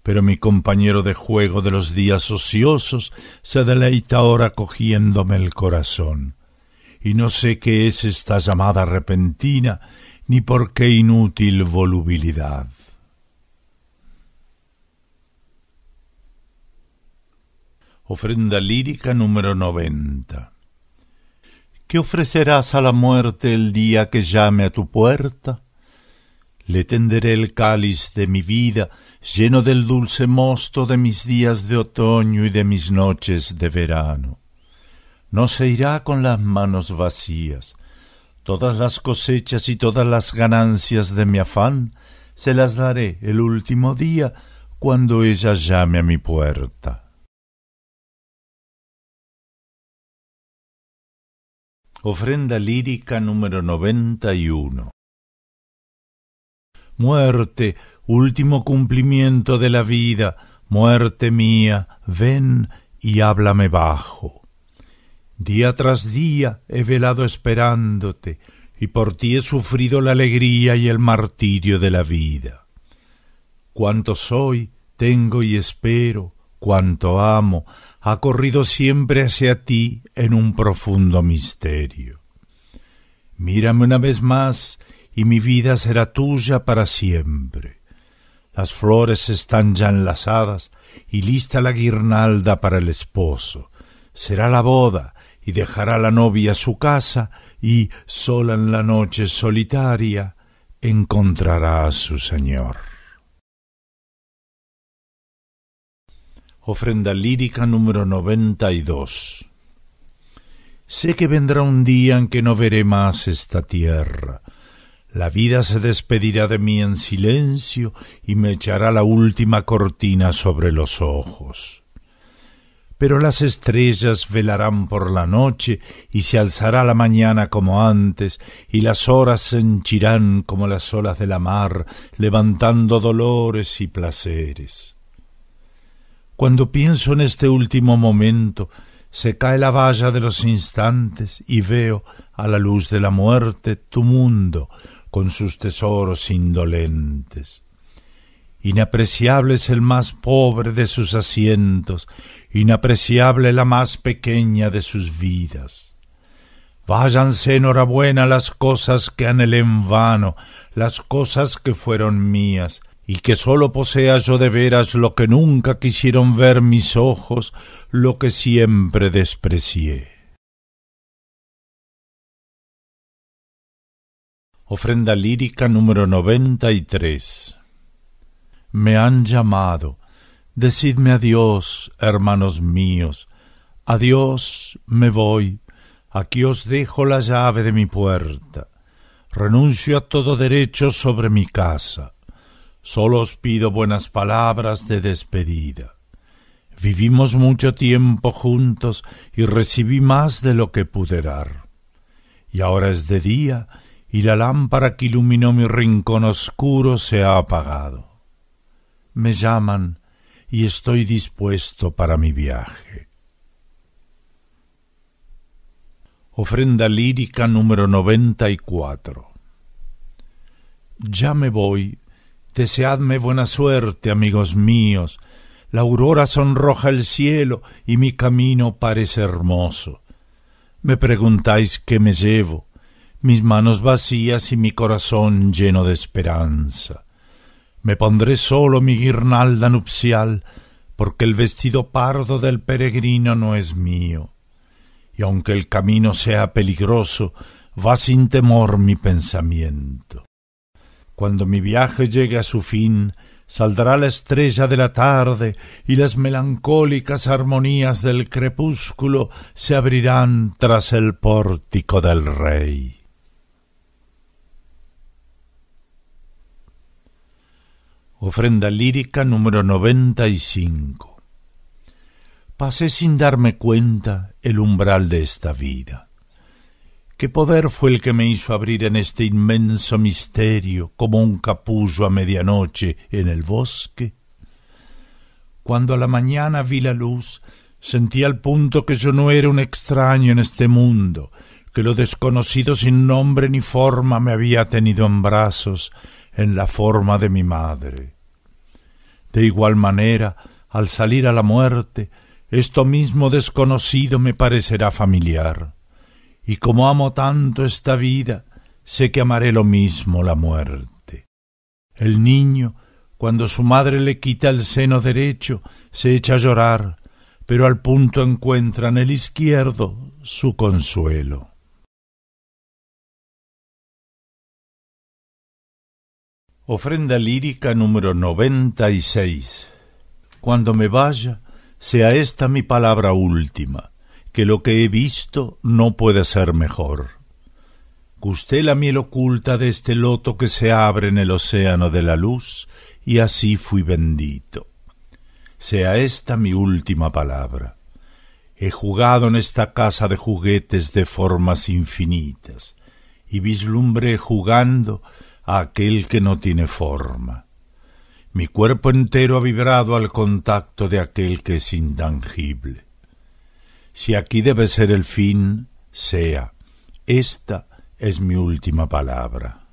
Pero mi compañero de juego de los días ociosos se deleita ahora cogiéndome el corazón. Y no sé qué es esta llamada repentina ni por qué inútil volubilidad. Ofrenda lírica número 90. ¿Qué ofrecerás a la muerte el día que llame a tu puerta? Le tenderé el cáliz de mi vida, lleno del dulce mosto de mis días de otoño y de mis noches de verano. No se irá con las manos vacías, Todas las cosechas y todas las ganancias de mi afán se las daré el último día cuando ella llame a mi puerta. Ofrenda lírica número 91. Muerte, último cumplimiento de la vida, muerte mía, ven y háblame bajo. Día tras día he velado esperándote, y por ti he sufrido la alegría y el martirio de la vida. Cuanto soy, tengo y espero, cuanto amo, ha corrido siempre hacia ti en un profundo misterio. Mírame una vez más, y mi vida será tuya para siempre. Las flores están ya enlazadas y lista la guirnalda para el esposo. Será la boda, dejará la novia su casa y, sola en la noche solitaria, encontrará a su Señor. Ofrenda lírica número 92. Sé que vendrá un día en que no veré más esta tierra. La vida se despedirá de mí en silencio y me echará la última cortina sobre los ojos pero las estrellas velarán por la noche, y se alzará la mañana como antes, y las horas se henchirán como las olas de la mar, levantando dolores y placeres. Cuando pienso en este último momento, se cae la valla de los instantes y veo, a la luz de la muerte, tu mundo, con sus tesoros indolentes. Inapreciable es el más pobre de sus asientos, inapreciable la más pequeña de sus vidas. Váyanse enhorabuena las cosas que anhelé en vano, las cosas que fueron mías, y que sólo posea yo de veras lo que nunca quisieron ver mis ojos, lo que siempre desprecié. Ofrenda lírica número tres Me han llamado, Decidme adiós, hermanos míos, adiós me voy, aquí os dejo la llave de mi puerta, renuncio a todo derecho sobre mi casa, solo os pido buenas palabras de despedida. Vivimos mucho tiempo juntos y recibí más de lo que pude dar. Y ahora es de día y la lámpara que iluminó mi rincón oscuro se ha apagado. Me llaman y estoy dispuesto para mi viaje. Ofrenda lírica número 94. Ya me voy. Deseadme buena suerte, amigos míos. La aurora sonroja el cielo y mi camino parece hermoso. Me preguntáis qué me llevo, mis manos vacías y mi corazón lleno de esperanza me pondré solo mi guirnalda nupcial, porque el vestido pardo del peregrino no es mío. Y aunque el camino sea peligroso, va sin temor mi pensamiento. Cuando mi viaje llegue a su fin, saldrá la estrella de la tarde y las melancólicas armonías del crepúsculo se abrirán tras el pórtico del rey. Ofrenda lírica número 95. Pasé sin darme cuenta el umbral de esta vida. ¿Qué poder fue el que me hizo abrir en este inmenso misterio como un capullo a medianoche en el bosque? Cuando a la mañana vi la luz, sentí al punto que yo no era un extraño en este mundo, que lo desconocido sin nombre ni forma me había tenido en brazos, en la forma de mi madre. De igual manera, al salir a la muerte, esto mismo desconocido me parecerá familiar. Y como amo tanto esta vida, sé que amaré lo mismo la muerte. El niño, cuando su madre le quita el seno derecho, se echa a llorar, pero al punto encuentra en el izquierdo su consuelo. Ofrenda lírica número 96. Cuando me vaya, sea esta mi palabra última, que lo que he visto no puede ser mejor. Gusté la miel oculta de este loto que se abre en el océano de la luz, y así fui bendito. Sea esta mi última palabra. He jugado en esta casa de juguetes de formas infinitas, y vislumbré jugando aquel que no tiene forma. Mi cuerpo entero ha vibrado al contacto de aquel que es intangible. Si aquí debe ser el fin, sea. Esta es mi última palabra.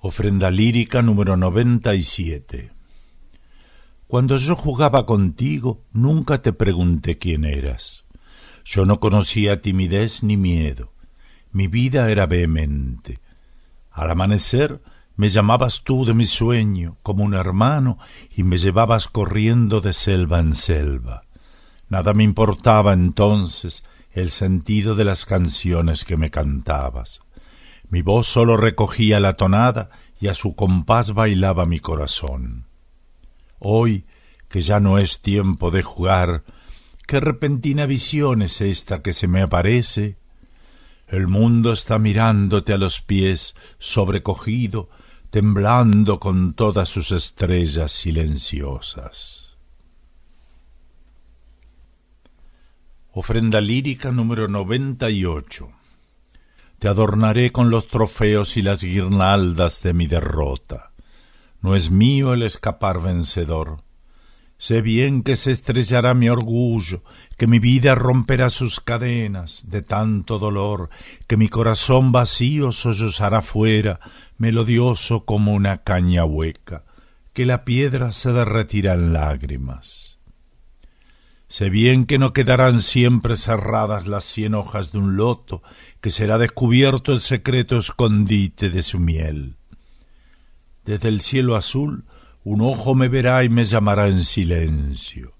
Ofrenda lírica número 97. Cuando yo jugaba contigo, nunca te pregunté quién eras. Yo no conocía timidez ni miedo. Mi vida era vehemente. Al amanecer me llamabas tú de mi sueño como un hermano y me llevabas corriendo de selva en selva. Nada me importaba entonces el sentido de las canciones que me cantabas. Mi voz sólo recogía la tonada y a su compás bailaba mi corazón. Hoy, que ya no es tiempo de jugar, qué repentina visión es esta que se me aparece el mundo está mirándote a los pies, sobrecogido, temblando con todas sus estrellas silenciosas. Ofrenda lírica número 98. Te adornaré con los trofeos y las guirnaldas de mi derrota. No es mío el escapar vencedor, Sé bien que se estrellará mi orgullo, que mi vida romperá sus cadenas de tanto dolor, que mi corazón vacío sollozará fuera, melodioso como una caña hueca, que la piedra se derretirá en lágrimas. Sé bien que no quedarán siempre cerradas las cien hojas de un loto, que será descubierto el secreto escondite de su miel. Desde el cielo azul, un ojo me verá y me llamará en silencio.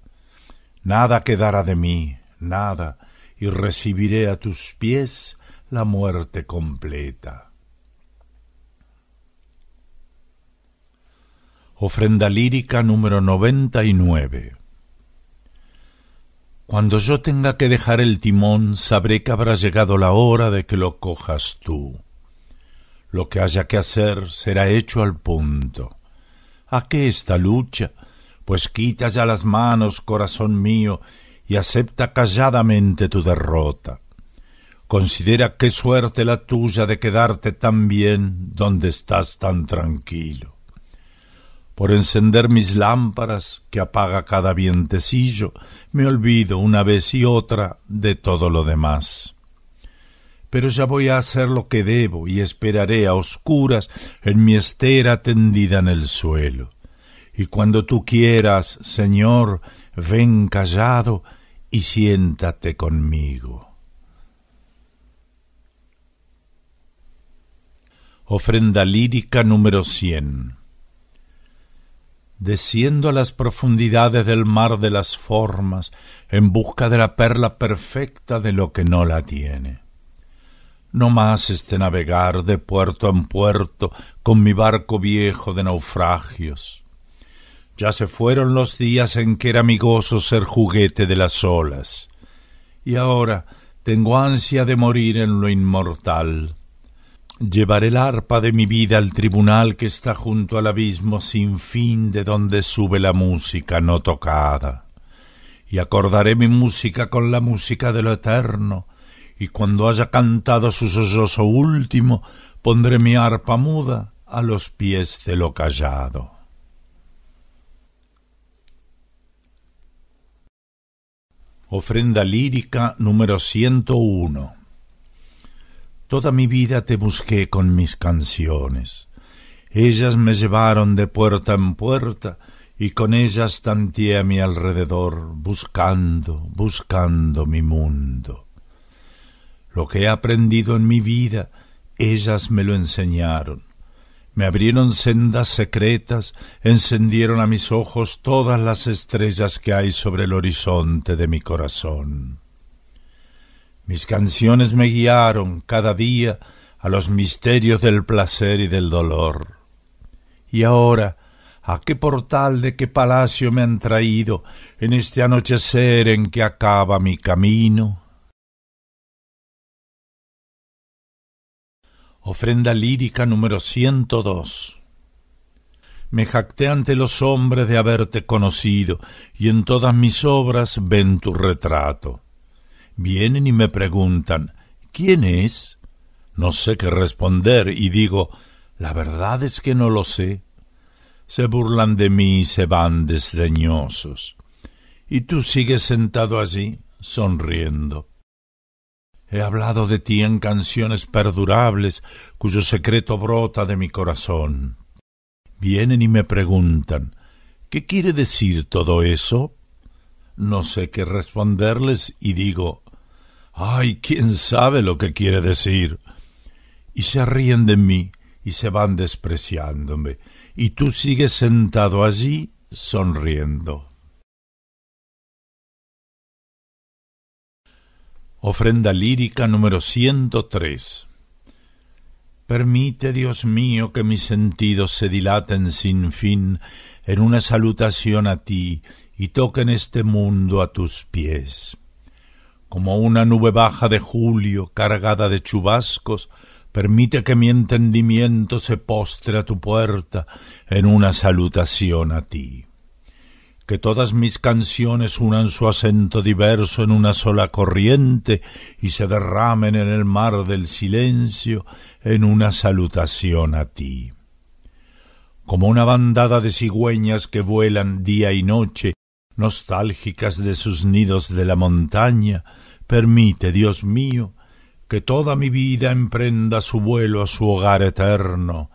Nada quedará de mí, nada, y recibiré a tus pies la muerte completa. Ofrenda lírica número 99. Cuando yo tenga que dejar el timón, sabré que habrá llegado la hora de que lo cojas tú. Lo que haya que hacer será hecho al punto. ¿A qué esta lucha? Pues quita ya las manos, corazón mío, y acepta calladamente tu derrota. Considera qué suerte la tuya de quedarte tan bien donde estás tan tranquilo. Por encender mis lámparas, que apaga cada vientecillo, me olvido una vez y otra de todo lo demás pero ya voy a hacer lo que debo y esperaré a oscuras en mi estera tendida en el suelo. Y cuando tú quieras, Señor, ven callado y siéntate conmigo. Ofrenda lírica número 100. Desciendo a las profundidades del mar de las formas en busca de la perla perfecta de lo que no la tiene no más este navegar de puerto en puerto con mi barco viejo de naufragios. Ya se fueron los días en que era mi gozo ser juguete de las olas, y ahora tengo ansia de morir en lo inmortal. Llevaré el arpa de mi vida al tribunal que está junto al abismo sin fin de donde sube la música no tocada. Y acordaré mi música con la música de lo eterno, y cuando haya cantado su sollozo último, pondré mi arpa muda a los pies de lo callado. Ofrenda lírica número 101. Toda mi vida te busqué con mis canciones. Ellas me llevaron de puerta en puerta y con ellas tanteé a mi alrededor, buscando, buscando mi mundo. Lo que he aprendido en mi vida, ellas me lo enseñaron. Me abrieron sendas secretas, encendieron a mis ojos todas las estrellas que hay sobre el horizonte de mi corazón. Mis canciones me guiaron cada día a los misterios del placer y del dolor. Y ahora, ¿a qué portal de qué palacio me han traído en este anochecer en que acaba mi camino? Ofrenda lírica número 102. Me jacté ante los hombres de haberte conocido, y en todas mis obras ven tu retrato. Vienen y me preguntan, ¿quién es? No sé qué responder, y digo, la verdad es que no lo sé. Se burlan de mí y se van desdeñosos. Y tú sigues sentado allí, sonriendo. He hablado de ti en canciones perdurables cuyo secreto brota de mi corazón. Vienen y me preguntan ¿Qué quiere decir todo eso? No sé qué responderles y digo Ay, quién sabe lo que quiere decir. Y se ríen de mí y se van despreciándome, y tú sigues sentado allí sonriendo. Ofrenda lírica número 103. Permite, Dios mío, que mis sentidos se dilaten sin fin en una salutación a ti y toquen este mundo a tus pies. Como una nube baja de julio cargada de chubascos, permite que mi entendimiento se postre a tu puerta en una salutación a ti que todas mis canciones unan su acento diverso en una sola corriente y se derramen en el mar del silencio en una salutación a ti. Como una bandada de cigüeñas que vuelan día y noche, nostálgicas de sus nidos de la montaña, permite, Dios mío, que toda mi vida emprenda su vuelo a su hogar eterno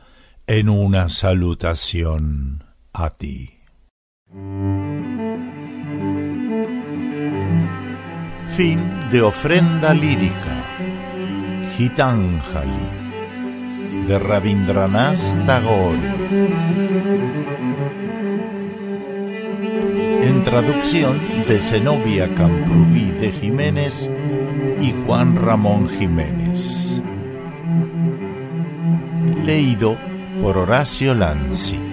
en una salutación a ti. Fin de ofrenda lírica. Gitanjali de Rabindranath Tagore. En traducción de Zenobia Camprubí de Jiménez y Juan Ramón Jiménez. Leído por Horacio Lanzi.